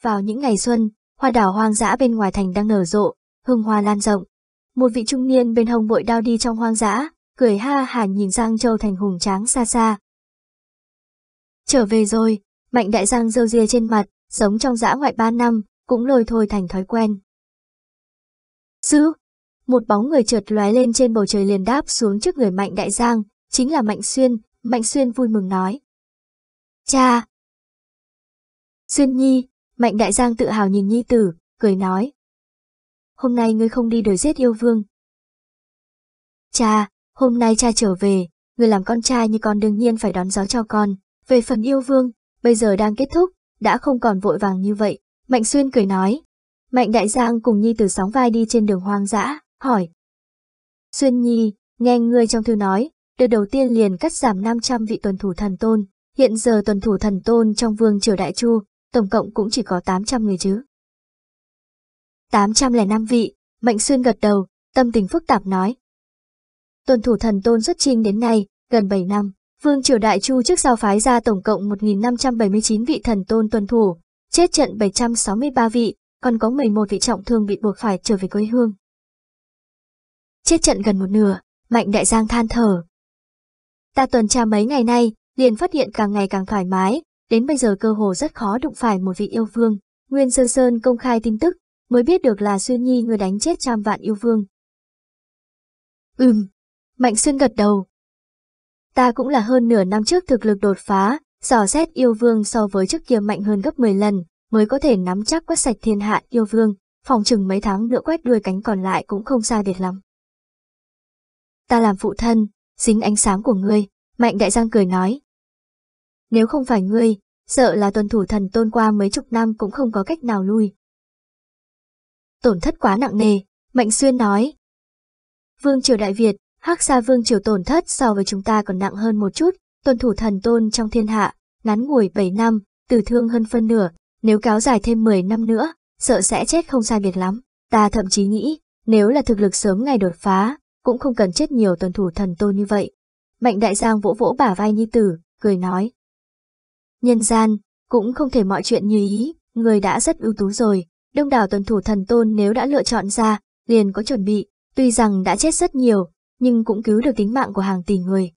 Vào những ngày xuân, hoa đảo hoang dã bên ngoài thành đang nở rộ, hương hoa lan rộng. Một vị trung niên bên hồng bội đao đi trong hoang dã, cười ha hà nhìn Giang Châu thành hùng tráng xa xa. Trở về rồi, Mạnh Đại Giang râu ria trên mặt, sống trong dã ngoại ba năm, cũng lôi thôi thành thói quen. Sư, một bóng người trượt lóe lên trên bầu trời liền đáp xuống trước người Mạnh Đại Giang, chính là Mạnh Xuyên, Mạnh Xuyên vui mừng nói. Cha! Xuyên Nhi, Mạnh Đại Giang tự hào nhìn Nhi Tử, cười nói. Hôm nay ngươi không đi đuổi giết yêu vương. Cha, hôm nay cha trở về, ngươi làm con trai như con đương nhiên phải đón gió cho con. Về phần yêu vương, bây giờ đang kết thúc, đã không còn vội vàng như vậy. Mạnh Xuyên cười nói. Mạnh Đại Giang cùng Nhi Tử sóng vai đi trên đường hoang dã, hỏi. Xuyên Nhi, nghe ngươi trong thư nói, đợt đầu tiên liền cắt giảm 500 vị tuần thủ thần tôn, hiện giờ tuần thủ thần tôn trong vương triều đại chu tổng cộng cũng chỉ có 800 người chứ. 805 vị, Mạnh Xuyên gật đầu, tâm tình phức tạp nói. Tuần thủ thần tôn xuất trinh đến nay, gần 7 năm, Vương Triều Đại Chu trước giao phái ra tổng cộng 1.579 vị thần tôn tuần thủ, chết trận 763 vị, còn có 11 vị trọng thương bị buộc phải trở về quê hương. Chết trận gần một nửa, Mạnh Đại Giang than thở. Ta tuần tra mấy ngày nay, liền phát hiện càng ngày càng thoải mái, Đến bây giờ cơ hồ rất khó đụng phải một vị yêu vương. Nguyên Sơn Sơn công khai tin tức, mới biết được là Xuyên Nhi người đánh chết trăm vạn yêu vương. Ừm, Mạnh Xuyên gật đầu. Ta cũng là hơn nửa năm trước thực lực đột phá, dò xét yêu vương so với trước kia mạnh hơn gấp 10 lần, mới có thể nắm chắc quét sạch thiên hạ yêu vương, phòng chừng mấy tháng nữa quét đuôi cánh còn lại cũng không xa biệt lắm. Ta làm phụ thân, dính ánh sáng của ngươi, Mạnh Đại Giang cười nói. Nếu không phải ngươi, sợ là tuần thủ thần tôn qua mấy chục năm cũng không có cách nào lui. Tổn thất quá nặng nề, Mạnh Xuyên nói. Vương triều Đại Việt, hắc xa vương triều tổn thất so với chúng ta còn nặng hơn một chút, tuần thủ thần tôn trong thiên hạ, ngắn ngủi 7 năm, tử thương hơn phân nửa, nếu cáo dài thêm 10 năm nữa, sợ sẽ chết không sai biệt lắm. Ta thậm chí nghĩ, nếu là thực lực sớm ngày đột phá, cũng không cần chết nhiều tuần thủ thần tôn như vậy. Mạnh đại giang vỗ vỗ bả vai nhi tử, cười nói. Nhân gian, cũng không thể mọi chuyện như ý, người đã rất ưu tú rồi, đông đảo tuần thủ thần tôn nếu đã lựa chọn ra, liền có chuẩn bị, tuy rằng đã chết rất nhiều, nhưng cũng cứu được tính mạng của hàng tỷ người.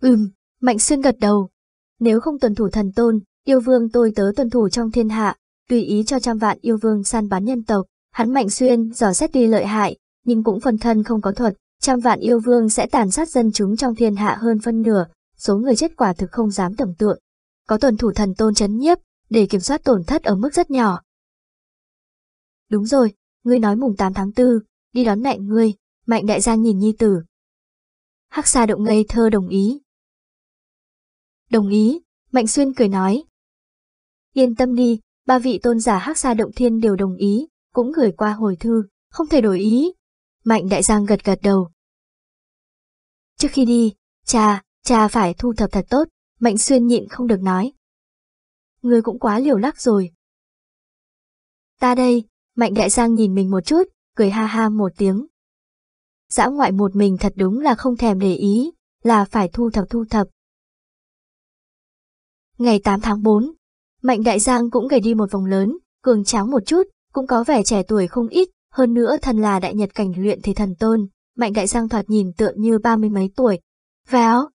Ừm, Mạnh Xuyên gật đầu. Nếu không tuần thủ thần tôn, yêu vương tôi tớ tuần thủ trong thiên hạ, tùy ý cho trăm vạn yêu vương săn bán nhân tộc, hắn Mạnh Xuyên dò xét tuy lợi hại, nhưng cũng phần thân không có thuật, trăm vạn yêu vương sẽ tàn sát dân chúng trong thiên hạ hơn phân nửa, số người chết quả thực không dám tưởng tượng. Có tuần thủ thần tôn chấn nhiếp, để kiểm soát tổn thất ở mức rất nhỏ. Đúng rồi, ngươi nói mùng 8 tháng 4, đi đón mẹ ngươi, mạnh đại gia nhìn nhi tử. Hắc xa động ngây thơ đồng ý. Đồng ý, mạnh xuyên cười nói. Yên tâm đi, ba vị tôn giả Hắc xa động thiên đều đồng ý, cũng gửi qua hồi thư, không thể đổi ý. Mạnh đại giang gật gật đầu. Trước khi đi, cha, Cha phải thu thập thật tốt, Mạnh Xuyên nhịn không được nói. Người cũng quá liều lắc rồi. Ta đây, Mạnh Đại Giang nhìn mình một chút, cười ha ha một tiếng. Dã ngoại một mình thật đúng là không thèm để ý, là phải thu thập thu thập. Ngày 8 tháng 4, Mạnh Đại Giang cũng gầy đi một vòng lớn, cường tráng một chút, cũng có vẻ trẻ tuổi không ít, hơn nữa thần là đại nhật cảnh luyện thể thần tôn, Mạnh Đại Giang thoạt nhìn tựa như ba mươi mấy tuổi. Véo,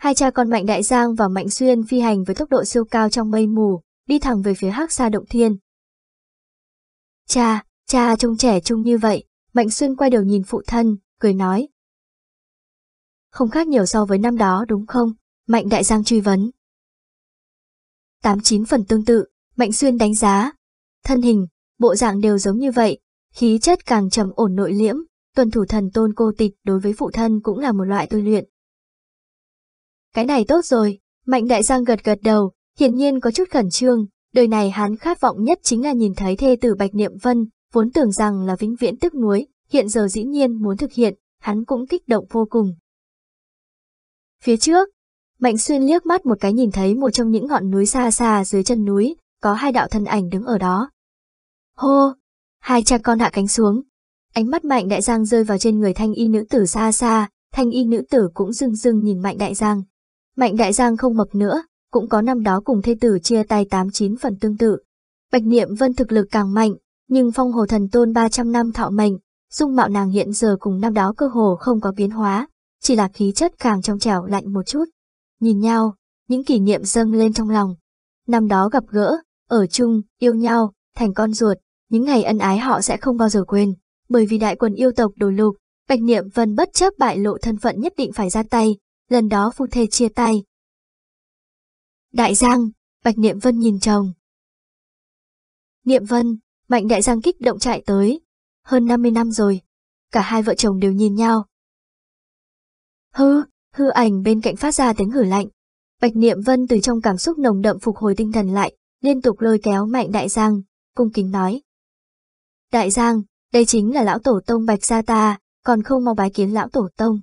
Hai cha con Mạnh Đại Giang và Mạnh Xuyên phi hành với tốc độ siêu cao trong mây mù, đi thẳng về phía hắc xa động thiên. Cha, cha trông trẻ trung như vậy, Mạnh Xuyên quay đầu nhìn phụ thân, cười nói. Không khác nhiều so với năm đó đúng không? Mạnh Đại Giang truy vấn. Tám chín phần tương tự, Mạnh Xuyên đánh giá. Thân hình, bộ dạng đều giống như vậy, khí chất càng trầm ổn nội liễm, tuần thủ thần tôn cô tịch đối với phụ thân cũng là một loại tôi luyện, cái này tốt rồi, Mạnh Đại Giang gật gật đầu, hiển nhiên có chút khẩn trương, đời này hắn khát vọng nhất chính là nhìn thấy thê tử Bạch Niệm Vân, vốn tưởng rằng là vĩnh viễn tức nuối, hiện giờ dĩ nhiên muốn thực hiện, hắn cũng kích động vô cùng. Phía trước, Mạnh Xuyên liếc mắt một cái nhìn thấy một trong những ngọn núi xa xa dưới chân núi, có hai đạo thân ảnh đứng ở đó. Hô! Hai cha con hạ cánh xuống. Ánh mắt Mạnh Đại Giang rơi vào trên người thanh y nữ tử xa xa, thanh y nữ tử cũng rưng rưng nhìn Mạnh Đại Giang. Mạnh Đại Giang không mập nữa, cũng có năm đó cùng thê tử chia tay 89 phần tương tự. Bạch Niệm Vân thực lực càng mạnh, nhưng phong hồ thần tôn 300 năm thọ mệnh, dung mạo nàng hiện giờ cùng năm đó cơ hồ không có biến hóa, chỉ là khí chất càng trong trẻo lạnh một chút. Nhìn nhau, những kỷ niệm dâng lên trong lòng. Năm đó gặp gỡ, ở chung, yêu nhau, thành con ruột, những ngày ân ái họ sẽ không bao giờ quên, bởi vì đại quân yêu tộc đồ lục, Bạch Niệm Vân bất chấp bại lộ thân phận nhất định phải ra tay, lần đó phu thê chia tay. Đại Giang, Bạch Niệm Vân nhìn chồng. Niệm Vân, Mạnh Đại Giang kích động chạy tới, hơn 50 năm rồi, cả hai vợ chồng đều nhìn nhau. Hư, hư ảnh bên cạnh phát ra tiếng hử lạnh. Bạch Niệm Vân từ trong cảm xúc nồng đậm phục hồi tinh thần lại, liên tục lôi kéo Mạnh Đại Giang, cung kính nói. Đại Giang, đây chính là lão tổ tông Bạch Gia ta, còn không mau bái kiến lão tổ tông.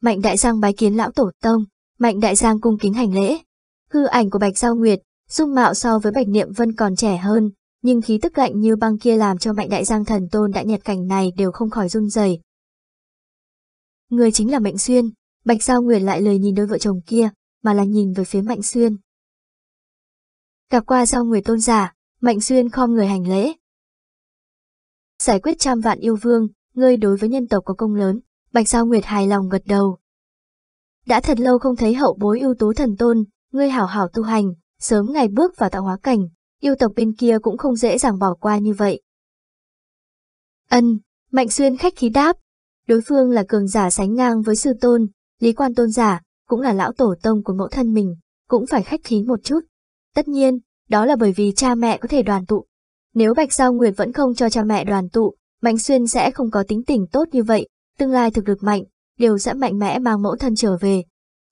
Mạnh Đại Giang bái kiến lão tổ tông, Mạnh Đại Giang cung kính hành lễ. Hư ảnh của Bạch Giao Nguyệt, dung mạo so với Bạch Niệm Vân còn trẻ hơn, nhưng khí tức lạnh như băng kia làm cho Mạnh Đại Giang thần tôn đã nhập cảnh này đều không khỏi run rẩy. Người chính là Mạnh Xuyên, Bạch Giao Nguyệt lại lời nhìn đôi vợ chồng kia, mà là nhìn về phía Mạnh Xuyên. Gặp qua Giao Nguyệt tôn giả, Mạnh Xuyên khom người hành lễ. Giải quyết trăm vạn yêu vương, ngươi đối với nhân tộc có công lớn. Bạch Giao Nguyệt hài lòng gật đầu. Đã thật lâu không thấy hậu bối ưu tú thần tôn, ngươi hảo hảo tu hành, sớm ngày bước vào tạo hóa cảnh, yêu tộc bên kia cũng không dễ dàng bỏ qua như vậy. Ân, Mạnh Xuyên khách khí đáp, đối phương là cường giả sánh ngang với sư tôn, lý quan tôn giả, cũng là lão tổ tông của mẫu thân mình, cũng phải khách khí một chút. Tất nhiên, đó là bởi vì cha mẹ có thể đoàn tụ. Nếu Bạch Giao Nguyệt vẫn không cho cha mẹ đoàn tụ, Mạnh Xuyên sẽ không có tính tình tốt như vậy, tương lai thực lực mạnh, đều sẽ mạnh mẽ mang mẫu thân trở về.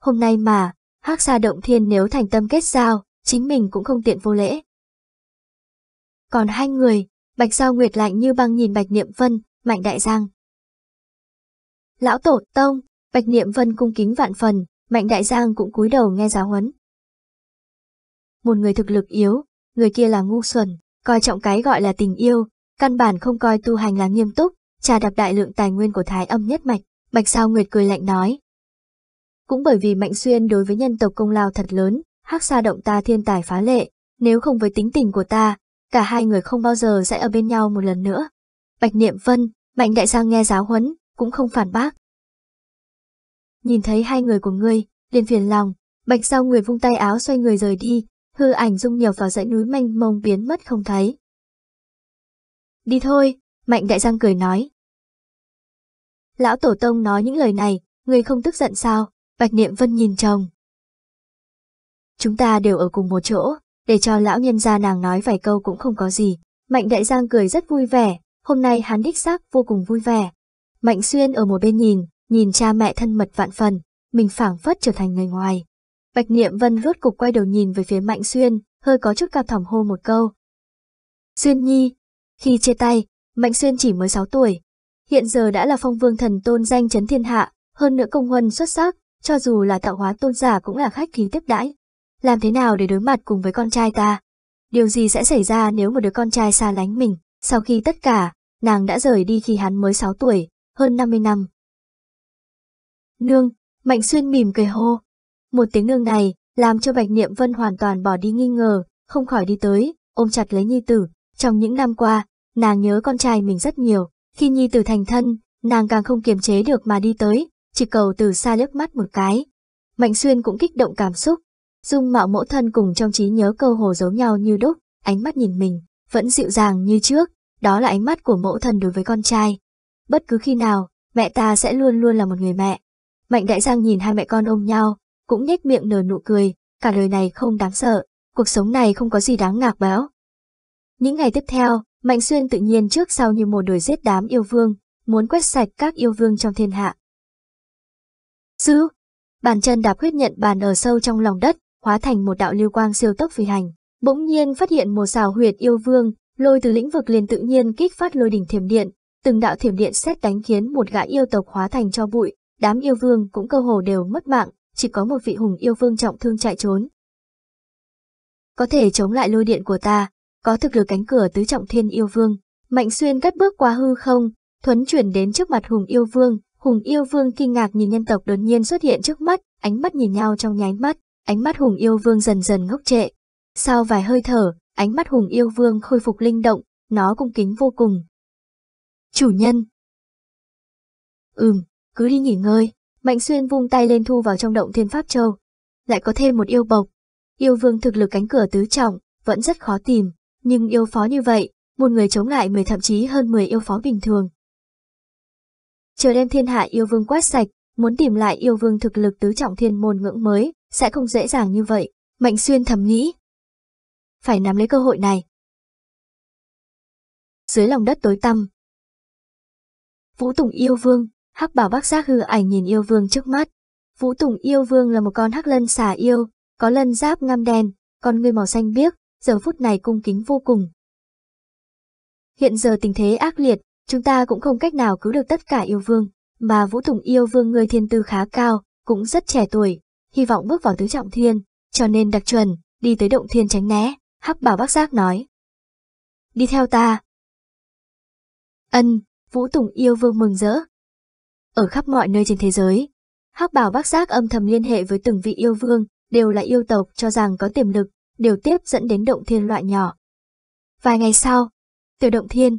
Hôm nay mà, hắc xa động thiên nếu thành tâm kết giao, chính mình cũng không tiện vô lễ. Còn hai người, Bạch Sao Nguyệt lạnh như băng nhìn Bạch Niệm Vân, Mạnh Đại Giang. Lão Tổ Tông, Bạch Niệm Vân cung kính vạn phần, Mạnh Đại Giang cũng cúi đầu nghe giáo huấn. Một người thực lực yếu, người kia là ngu xuẩn, coi trọng cái gọi là tình yêu, căn bản không coi tu hành là nghiêm túc, trà đạp đại lượng tài nguyên của thái âm nhất mạch, Bạch Sao Nguyệt cười lạnh nói. Cũng bởi vì Mạnh Xuyên đối với nhân tộc công lao thật lớn, hắc xa động ta thiên tài phá lệ, nếu không với tính tình của ta, cả hai người không bao giờ sẽ ở bên nhau một lần nữa. Bạch Niệm Vân, Mạnh Đại Giang nghe giáo huấn, cũng không phản bác. Nhìn thấy hai người của ngươi, liền phiền lòng, Bạch Sao Nguyệt vung tay áo xoay người rời đi, hư ảnh dung nhiều vào dãy núi mênh mông biến mất không thấy. Đi thôi, Mạnh Đại Giang cười nói. Lão Tổ Tông nói những lời này, người không tức giận sao? Bạch Niệm Vân nhìn chồng. Chúng ta đều ở cùng một chỗ, để cho lão nhân gia nàng nói vài câu cũng không có gì. Mạnh Đại Giang cười rất vui vẻ, hôm nay hắn đích xác vô cùng vui vẻ. Mạnh Xuyên ở một bên nhìn, nhìn cha mẹ thân mật vạn phần, mình phảng phất trở thành người ngoài. Bạch Niệm Vân rốt cục quay đầu nhìn về phía Mạnh Xuyên, hơi có chút cao thỏm hô một câu. Xuyên Nhi, khi chia tay, Mạnh Xuyên chỉ mới 6 tuổi, hiện giờ đã là phong vương thần tôn danh chấn thiên hạ, hơn nữa công huân xuất sắc, cho dù là tạo hóa tôn giả cũng là khách khí tiếp đãi. Làm thế nào để đối mặt cùng với con trai ta? Điều gì sẽ xảy ra nếu một đứa con trai xa lánh mình, sau khi tất cả, nàng đã rời đi khi hắn mới 6 tuổi, hơn 50 năm. Nương, Mạnh Xuyên mỉm cười hô. Một tiếng nương này, làm cho Bạch Niệm Vân hoàn toàn bỏ đi nghi ngờ, không khỏi đi tới, ôm chặt lấy nhi tử. Trong những năm qua, nàng nhớ con trai mình rất nhiều, khi nhi tử thành thân, nàng càng không kiềm chế được mà đi tới, chỉ cầu từ xa lướt mắt một cái. Mạnh xuyên cũng kích động cảm xúc, dung mạo mẫu thân cùng trong trí nhớ cơ hồ giống nhau như đúc, ánh mắt nhìn mình, vẫn dịu dàng như trước, đó là ánh mắt của mẫu thân đối với con trai. Bất cứ khi nào, mẹ ta sẽ luôn luôn là một người mẹ. Mạnh đại giang nhìn hai mẹ con ôm nhau, cũng nhếch miệng nở nụ cười, cả lời này không đáng sợ, cuộc sống này không có gì đáng ngạc báo. Những ngày tiếp theo, Mạnh xuyên tự nhiên trước sau như một đồi giết đám yêu vương, muốn quét sạch các yêu vương trong thiên hạ. Sư! Bàn chân đạp huyết nhận bàn ở sâu trong lòng đất, hóa thành một đạo lưu quang siêu tốc phi hành. Bỗng nhiên phát hiện một xào huyệt yêu vương, lôi từ lĩnh vực liền tự nhiên kích phát lôi đỉnh thiểm điện, từng đạo thiểm điện xét đánh khiến một gã yêu tộc hóa thành cho bụi, đám yêu vương cũng cơ hồ đều mất mạng, chỉ có một vị hùng yêu vương trọng thương chạy trốn. Có thể chống lại lôi điện của ta, có thực lực cánh cửa tứ trọng thiên yêu vương. Mạnh xuyên cất bước qua hư không, thuấn chuyển đến trước mặt hùng yêu vương, hùng yêu vương kinh ngạc nhìn nhân tộc đột nhiên xuất hiện trước mắt, ánh mắt nhìn nhau trong nháy mắt, ánh mắt hùng yêu vương dần dần ngốc trệ. Sau vài hơi thở, ánh mắt hùng yêu vương khôi phục linh động, nó cung kính vô cùng. Chủ nhân Ừm, cứ đi nghỉ ngơi, Mạnh Xuyên vung tay lên thu vào trong động thiên pháp châu. Lại có thêm một yêu bộc. Yêu vương thực lực cánh cửa tứ trọng, vẫn rất khó tìm, nhưng yêu phó như vậy, một người chống lại mười thậm chí hơn 10 yêu phó bình thường. Chờ đem thiên hạ yêu vương quét sạch, muốn tìm lại yêu vương thực lực tứ trọng thiên môn ngưỡng mới, sẽ không dễ dàng như vậy, Mạnh Xuyên thầm nghĩ. Phải nắm lấy cơ hội này. Dưới lòng đất tối tăm. Vũ Tùng yêu vương, hắc bảo bác giác hư ảnh nhìn yêu vương trước mắt. Vũ Tùng yêu vương là một con hắc lân xà yêu, có lân giáp ngăm đen, con ngươi màu xanh biếc, giờ phút này cung kính vô cùng. Hiện giờ tình thế ác liệt, chúng ta cũng không cách nào cứu được tất cả yêu vương, mà Vũ Tùng yêu vương người thiên tư khá cao, cũng rất trẻ tuổi, hy vọng bước vào tứ trọng thiên, cho nên đặc chuẩn, đi tới động thiên tránh né, hắc bảo bác giác nói. Đi theo ta. Ân, Vũ Tùng yêu vương mừng rỡ. Ở khắp mọi nơi trên thế giới, hắc bảo bác giác âm thầm liên hệ với từng vị yêu vương, đều là yêu tộc cho rằng có tiềm lực, đều tiếp dẫn đến động thiên loại nhỏ. Vài ngày sau, từ động thiên.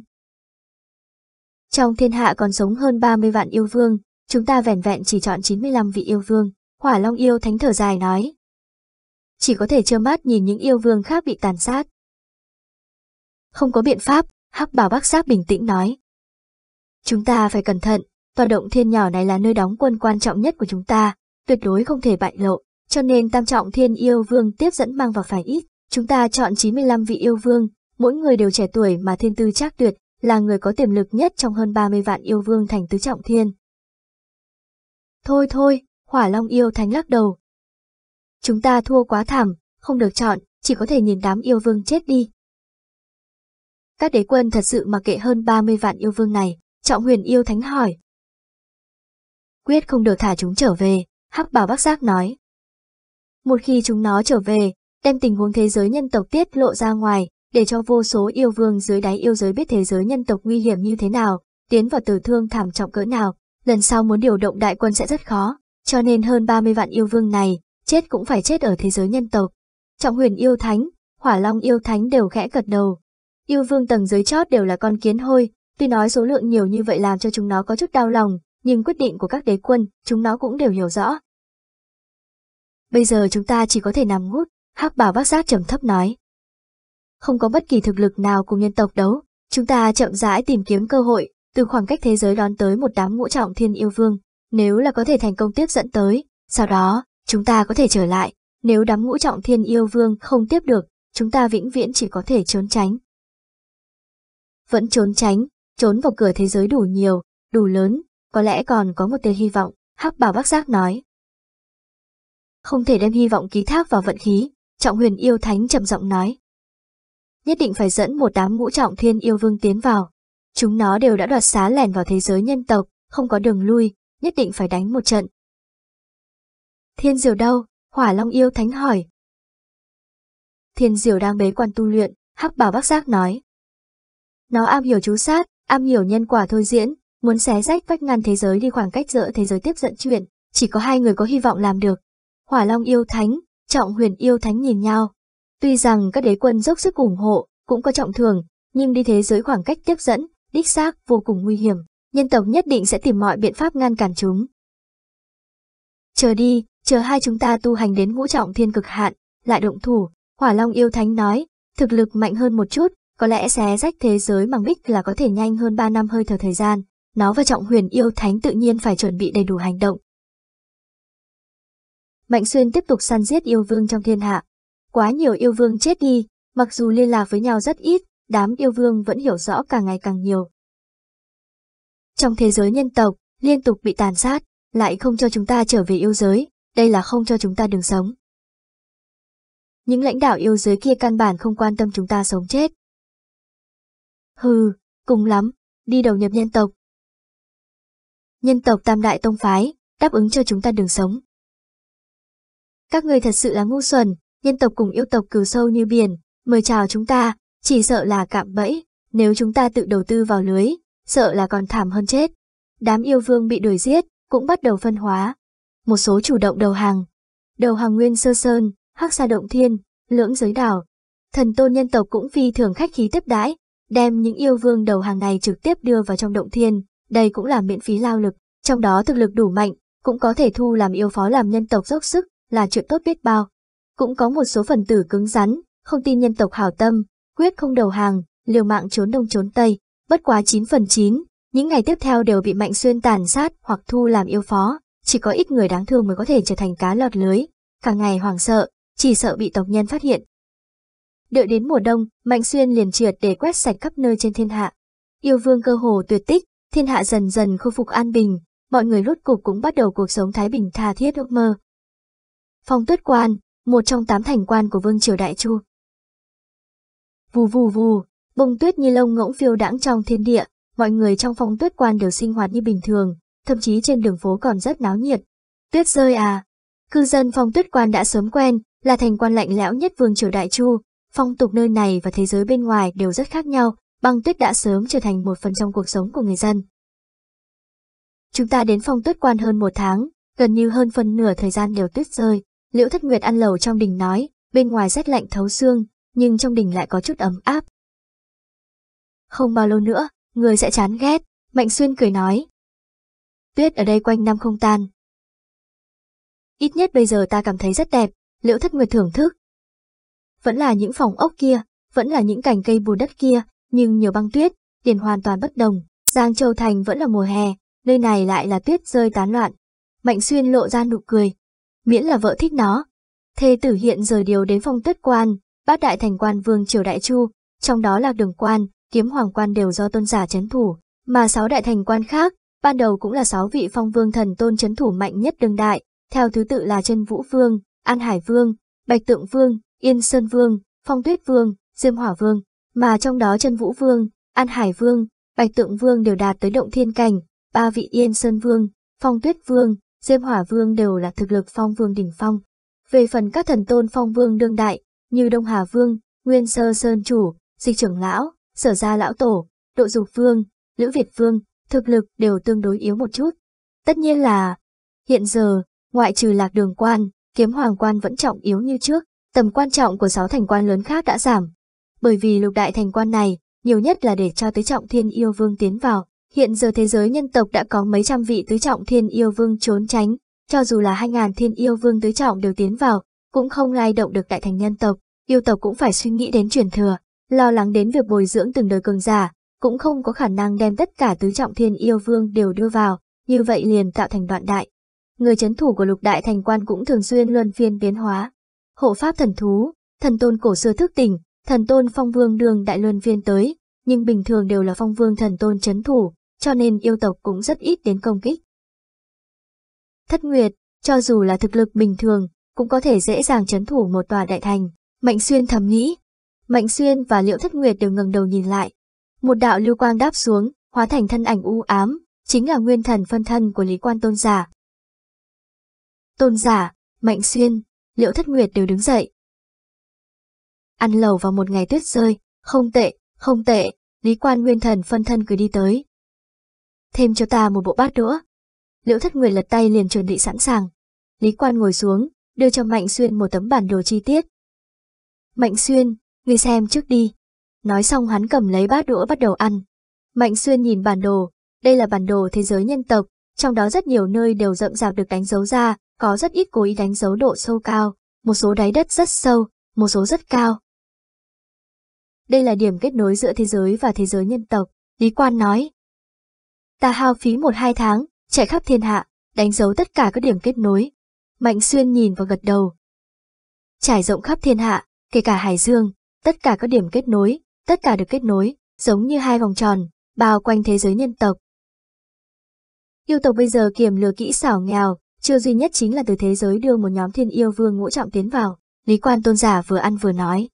Trong thiên hạ còn sống hơn 30 vạn yêu vương, chúng ta vẻn vẹn chỉ chọn 95 vị yêu vương, hỏa long yêu thánh thở dài nói. Chỉ có thể trơ mắt nhìn những yêu vương khác bị tàn sát. Không có biện pháp, hắc bảo bác giáp bình tĩnh nói. Chúng ta phải cẩn thận, tòa động thiên nhỏ này là nơi đóng quân quan trọng nhất của chúng ta, tuyệt đối không thể bại lộ. Cho nên tam trọng thiên yêu vương tiếp dẫn mang vào phải ít, chúng ta chọn 95 vị yêu vương, mỗi người đều trẻ tuổi mà thiên tư chắc tuyệt, là người có tiềm lực nhất trong hơn 30 vạn yêu vương thành tứ trọng thiên. Thôi thôi, hỏa long yêu thánh lắc đầu. Chúng ta thua quá thảm, không được chọn, chỉ có thể nhìn đám yêu vương chết đi. Các đế quân thật sự mà kệ hơn 30 vạn yêu vương này, trọng huyền yêu thánh hỏi. Quyết không được thả chúng trở về, hắc bảo bác giác nói, một khi chúng nó trở về, đem tình huống thế giới nhân tộc tiết lộ ra ngoài, để cho vô số yêu vương dưới đáy yêu giới biết thế giới nhân tộc nguy hiểm như thế nào, tiến vào tử thương thảm trọng cỡ nào, lần sau muốn điều động đại quân sẽ rất khó, cho nên hơn 30 vạn yêu vương này, chết cũng phải chết ở thế giới nhân tộc. Trọng huyền yêu thánh, hỏa long yêu thánh đều khẽ gật đầu. Yêu vương tầng dưới chót đều là con kiến hôi, tuy nói số lượng nhiều như vậy làm cho chúng nó có chút đau lòng, nhưng quyết định của các đế quân, chúng nó cũng đều hiểu rõ. Bây giờ chúng ta chỉ có thể nằm ngút, hắc bảo bác giác trầm thấp nói. Không có bất kỳ thực lực nào cùng nhân tộc đấu, chúng ta chậm rãi tìm kiếm cơ hội, từ khoảng cách thế giới đón tới một đám ngũ trọng thiên yêu vương, nếu là có thể thành công tiếp dẫn tới, sau đó, chúng ta có thể trở lại, nếu đám ngũ trọng thiên yêu vương không tiếp được, chúng ta vĩnh viễn chỉ có thể trốn tránh. Vẫn trốn tránh, trốn vào cửa thế giới đủ nhiều, đủ lớn, có lẽ còn có một tia hy vọng, Hắc Bảo Bác Giác nói không thể đem hy vọng ký thác vào vận khí, Trọng Huyền yêu thánh trầm giọng nói. Nhất định phải dẫn một đám ngũ trọng thiên yêu vương tiến vào. Chúng nó đều đã đoạt xá lẻn vào thế giới nhân tộc, không có đường lui, nhất định phải đánh một trận. Thiên diều đâu? Hỏa Long yêu thánh hỏi. Thiên diều đang bế quan tu luyện, Hắc Bảo Bác Giác nói. Nó am hiểu chú sát, am hiểu nhân quả thôi diễn, muốn xé rách vách ngăn thế giới đi khoảng cách giữa thế giới tiếp dẫn chuyện, chỉ có hai người có hy vọng làm được, Hỏa Long yêu thánh, Trọng Huyền yêu thánh nhìn nhau. Tuy rằng các đế quân dốc sức ủng hộ, cũng có trọng thường, nhưng đi thế giới khoảng cách tiếp dẫn, đích xác vô cùng nguy hiểm. Nhân tộc nhất định sẽ tìm mọi biện pháp ngăn cản chúng. Chờ đi, chờ hai chúng ta tu hành đến ngũ trọng thiên cực hạn, lại động thủ, Hỏa Long yêu thánh nói, thực lực mạnh hơn một chút, có lẽ xé rách thế giới bằng bích là có thể nhanh hơn 3 năm hơi thở thời gian. Nó và Trọng Huyền yêu thánh tự nhiên phải chuẩn bị đầy đủ hành động, Mạnh Xuyên tiếp tục săn giết yêu vương trong thiên hạ. Quá nhiều yêu vương chết đi, mặc dù liên lạc với nhau rất ít, đám yêu vương vẫn hiểu rõ càng ngày càng nhiều. Trong thế giới nhân tộc, liên tục bị tàn sát, lại không cho chúng ta trở về yêu giới, đây là không cho chúng ta đường sống. Những lãnh đạo yêu giới kia căn bản không quan tâm chúng ta sống chết. Hừ, cùng lắm, đi đầu nhập nhân tộc. Nhân tộc tam đại tông phái, đáp ứng cho chúng ta đường sống. Các người thật sự là ngu xuẩn, nhân tộc cùng yêu tộc cừu sâu như biển, mời chào chúng ta, chỉ sợ là cạm bẫy, nếu chúng ta tự đầu tư vào lưới, sợ là còn thảm hơn chết. Đám yêu vương bị đuổi giết, cũng bắt đầu phân hóa. Một số chủ động đầu hàng. Đầu hàng nguyên sơ sơn, hắc xa động thiên, lưỡng giới đảo. Thần tôn nhân tộc cũng phi thường khách khí tiếp đãi, đem những yêu vương đầu hàng này trực tiếp đưa vào trong động thiên, đây cũng là miễn phí lao lực, trong đó thực lực đủ mạnh, cũng có thể thu làm yêu phó làm nhân tộc dốc sức, là chuyện tốt biết bao. Cũng có một số phần tử cứng rắn, không tin nhân tộc hảo tâm, quyết không đầu hàng, liều mạng trốn đông trốn tây, bất quá 9 phần 9, những ngày tiếp theo đều bị Mạnh Xuyên tàn sát hoặc thu làm yêu phó, chỉ có ít người đáng thương mới có thể trở thành cá lọt lưới, cả ngày hoảng sợ, chỉ sợ bị tộc nhân phát hiện. Đợi đến mùa đông, Mạnh Xuyên liền triệt để quét sạch khắp nơi trên thiên hạ. Yêu vương cơ hồ tuyệt tích, thiên hạ dần dần khôi phục an bình, mọi người rốt cục cũng bắt đầu cuộc sống thái bình tha thiết ước mơ. Phong Tuyết Quan, một trong tám thành quan của vương triều Đại Chu. Vù vù vù, bông tuyết như lông ngỗng phiêu đãng trong thiên địa, mọi người trong phong tuyết quan đều sinh hoạt như bình thường, thậm chí trên đường phố còn rất náo nhiệt. Tuyết rơi à? Cư dân phong tuyết quan đã sớm quen, là thành quan lạnh lẽo nhất vương triều Đại Chu, phong tục nơi này và thế giới bên ngoài đều rất khác nhau, băng tuyết đã sớm trở thành một phần trong cuộc sống của người dân. Chúng ta đến phong tuyết quan hơn một tháng, gần như hơn phần nửa thời gian đều tuyết rơi. Liễu Thất Nguyệt ăn lầu trong đình nói, bên ngoài rét lạnh thấu xương, nhưng trong đình lại có chút ấm áp. Không bao lâu nữa, người sẽ chán ghét, Mạnh Xuyên cười nói. Tuyết ở đây quanh năm không tan. Ít nhất bây giờ ta cảm thấy rất đẹp, Liễu Thất Nguyệt thưởng thức. Vẫn là những phòng ốc kia, vẫn là những cành cây bù đất kia, nhưng nhiều băng tuyết, điền hoàn toàn bất đồng. Giang Châu Thành vẫn là mùa hè, nơi này lại là tuyết rơi tán loạn. Mạnh Xuyên lộ ra nụ cười, miễn là vợ thích nó. Thê tử hiện rời điều đến phong tất quan, bát đại thành quan vương triều đại chu, trong đó là đường quan, kiếm hoàng quan đều do tôn giả chấn thủ, mà sáu đại thành quan khác, ban đầu cũng là sáu vị phong vương thần tôn chấn thủ mạnh nhất đương đại, theo thứ tự là chân vũ vương, an hải vương, bạch tượng vương, yên sơn vương, phong tuyết vương, diêm hỏa vương, mà trong đó chân vũ vương, an hải vương, bạch tượng vương đều đạt tới động thiên cảnh, ba vị yên sơn vương, phong tuyết vương, Diêm Hỏa Vương đều là thực lực phong vương đỉnh phong. Về phần các thần tôn phong vương đương đại, như Đông Hà Vương, Nguyên Sơ Sơn Chủ, Dịch Trưởng Lão, Sở Gia Lão Tổ, Độ Dục Vương, Lữ Việt Vương, thực lực đều tương đối yếu một chút. Tất nhiên là, hiện giờ, ngoại trừ lạc đường quan, kiếm hoàng quan vẫn trọng yếu như trước, tầm quan trọng của sáu thành quan lớn khác đã giảm. Bởi vì lục đại thành quan này, nhiều nhất là để cho tới trọng thiên yêu vương tiến vào, Hiện giờ thế giới nhân tộc đã có mấy trăm vị tứ trọng thiên yêu vương trốn tránh, cho dù là hai ngàn thiên yêu vương tứ trọng đều tiến vào, cũng không ai động được đại thành nhân tộc, yêu tộc cũng phải suy nghĩ đến truyền thừa, lo lắng đến việc bồi dưỡng từng đời cường giả, cũng không có khả năng đem tất cả tứ trọng thiên yêu vương đều đưa vào, như vậy liền tạo thành đoạn đại. Người chấn thủ của lục đại thành quan cũng thường xuyên luân phiên biến hóa. Hộ pháp thần thú, thần tôn cổ xưa thức tỉnh, thần tôn phong vương đường đại luân phiên tới, nhưng bình thường đều là phong vương thần tôn chấn thủ, cho nên yêu tộc cũng rất ít đến công kích. Thất Nguyệt, cho dù là thực lực bình thường, cũng có thể dễ dàng chấn thủ một tòa đại thành, Mạnh Xuyên thầm nghĩ. Mạnh Xuyên và Liễu Thất Nguyệt đều ngừng đầu nhìn lại. Một đạo lưu quang đáp xuống, hóa thành thân ảnh u ám, chính là nguyên thần phân thân của Lý Quan Tôn Giả. Tôn Giả, Mạnh Xuyên, Liễu Thất Nguyệt đều đứng dậy. Ăn lẩu vào một ngày tuyết rơi, không tệ, không tệ, Lý Quan Nguyên Thần phân thân cứ đi tới, thêm cho ta một bộ bát đũa. Liễu Thất Nguyệt lật tay liền chuẩn bị sẵn sàng. Lý Quan ngồi xuống, đưa cho Mạnh Xuyên một tấm bản đồ chi tiết. Mạnh Xuyên, ngươi xem trước đi. Nói xong hắn cầm lấy bát đũa bắt đầu ăn. Mạnh Xuyên nhìn bản đồ, đây là bản đồ thế giới nhân tộc, trong đó rất nhiều nơi đều rậm rạp được đánh dấu ra, có rất ít cố ý đánh dấu độ sâu cao, một số đáy đất rất sâu, một số rất cao. Đây là điểm kết nối giữa thế giới và thế giới nhân tộc, Lý Quan nói. Ta hao phí một hai tháng, chạy khắp thiên hạ, đánh dấu tất cả các điểm kết nối. Mạnh Xuyên nhìn và gật đầu. Trải rộng khắp thiên hạ, kể cả Hải Dương, tất cả các điểm kết nối, tất cả được kết nối, giống như hai vòng tròn, bao quanh thế giới nhân tộc. Yêu tộc bây giờ kiểm lừa kỹ xảo nghèo, chưa duy nhất chính là từ thế giới đưa một nhóm thiên yêu vương ngũ trọng tiến vào, Lý Quan Tôn Giả vừa ăn vừa nói.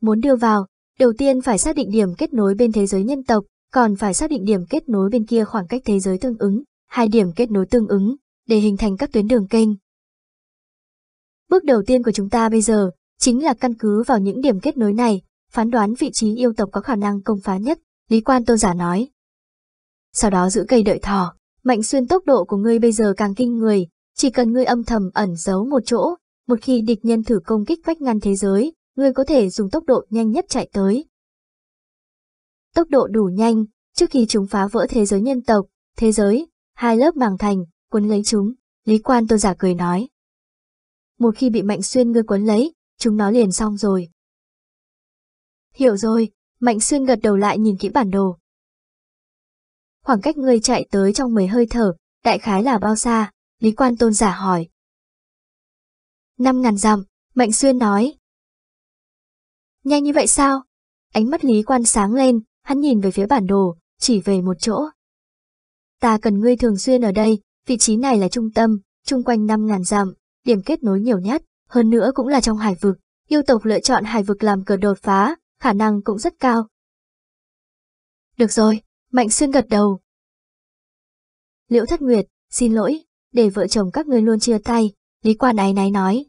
Muốn đưa vào, đầu tiên phải xác định điểm kết nối bên thế giới nhân tộc, còn phải xác định điểm kết nối bên kia khoảng cách thế giới tương ứng, hai điểm kết nối tương ứng, để hình thành các tuyến đường kênh. Bước đầu tiên của chúng ta bây giờ, chính là căn cứ vào những điểm kết nối này, phán đoán vị trí yêu tộc có khả năng công phá nhất, Lý Quan Tôn giả nói. Sau đó giữ cây đợi thỏ, mạnh xuyên tốc độ của ngươi bây giờ càng kinh người, chỉ cần ngươi âm thầm ẩn giấu một chỗ, một khi địch nhân thử công kích vách ngăn thế giới, ngươi có thể dùng tốc độ nhanh nhất chạy tới, tốc độ đủ nhanh, trước khi chúng phá vỡ thế giới nhân tộc, thế giới, hai lớp màng thành, cuốn lấy chúng, Lý Quan tôn giả cười nói. Một khi bị Mạnh Xuyên ngươi cuốn lấy, chúng nó liền xong rồi. Hiểu rồi, Mạnh Xuyên gật đầu lại nhìn kỹ bản đồ. Khoảng cách ngươi chạy tới trong mấy hơi thở, đại khái là bao xa, Lý Quan Tôn giả hỏi. Năm ngàn dặm, Mạnh Xuyên nói. Nhanh như vậy sao? Ánh mắt Lý Quan sáng lên, Hắn nhìn về phía bản đồ, chỉ về một chỗ. Ta cần ngươi thường xuyên ở đây, vị trí này là trung tâm, chung quanh 5.000 dặm, điểm kết nối nhiều nhất, hơn nữa cũng là trong hải vực. Yêu tộc lựa chọn hải vực làm cửa đột phá, khả năng cũng rất cao. Được rồi, Mạnh Xuyên gật đầu. Liễu Thất Nguyệt, xin lỗi, để vợ chồng các ngươi luôn chia tay, Lý Quan ái náy nói.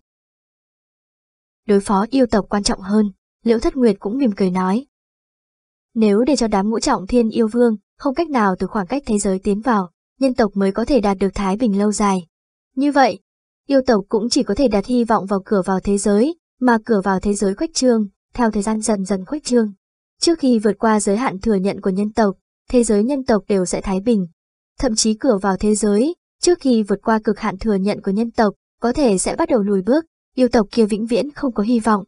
Đối phó yêu tộc quan trọng hơn, Liễu Thất Nguyệt cũng mỉm cười nói. Nếu để cho đám ngũ trọng thiên yêu vương không cách nào từ khoảng cách thế giới tiến vào, nhân tộc mới có thể đạt được thái bình lâu dài. Như vậy, yêu tộc cũng chỉ có thể đặt hy vọng vào cửa vào thế giới, mà cửa vào thế giới khuếch trương, theo thời gian dần dần khuếch trương. Trước khi vượt qua giới hạn thừa nhận của nhân tộc, thế giới nhân tộc đều sẽ thái bình. Thậm chí cửa vào thế giới, trước khi vượt qua cực hạn thừa nhận của nhân tộc, có thể sẽ bắt đầu lùi bước, yêu tộc kia vĩnh viễn không có hy vọng.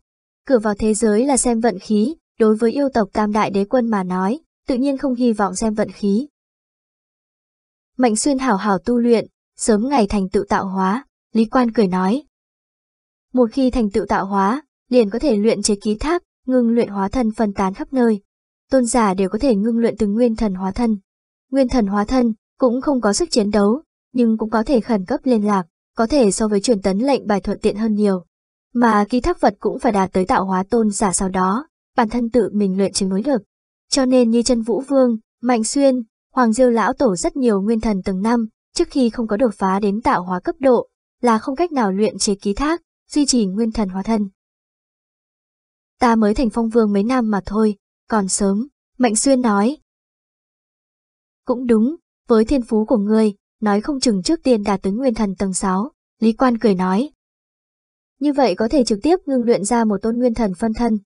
Cửa vào thế giới là xem vận khí, đối với yêu tộc tam đại đế quân mà nói, tự nhiên không hy vọng xem vận khí. Mạnh xuyên hảo hảo tu luyện, sớm ngày thành tựu tạo hóa, Lý Quan cười nói. Một khi thành tựu tạo hóa, liền có thể luyện chế ký tháp, ngưng luyện hóa thân phân tán khắp nơi. Tôn giả đều có thể ngưng luyện từng nguyên thần hóa thân. Nguyên thần hóa thân cũng không có sức chiến đấu, nhưng cũng có thể khẩn cấp liên lạc, có thể so với truyền tấn lệnh bài thuận tiện hơn nhiều. Mà ký tháp vật cũng phải đạt tới tạo hóa tôn giả sau đó, bản thân tự mình luyện chứng núi lực. Cho nên như chân Vũ Vương, Mạnh Xuyên, Hoàng Diêu Lão Tổ rất nhiều nguyên thần từng năm, trước khi không có đột phá đến tạo hóa cấp độ, là không cách nào luyện chế ký thác, duy trì nguyên thần hóa thân. Ta mới thành phong vương mấy năm mà thôi, còn sớm, Mạnh Xuyên nói. Cũng đúng, với thiên phú của ngươi, nói không chừng trước tiên đạt tới nguyên thần tầng 6, Lý Quan cười nói. Như vậy có thể trực tiếp ngưng luyện ra một tôn nguyên thần phân thân,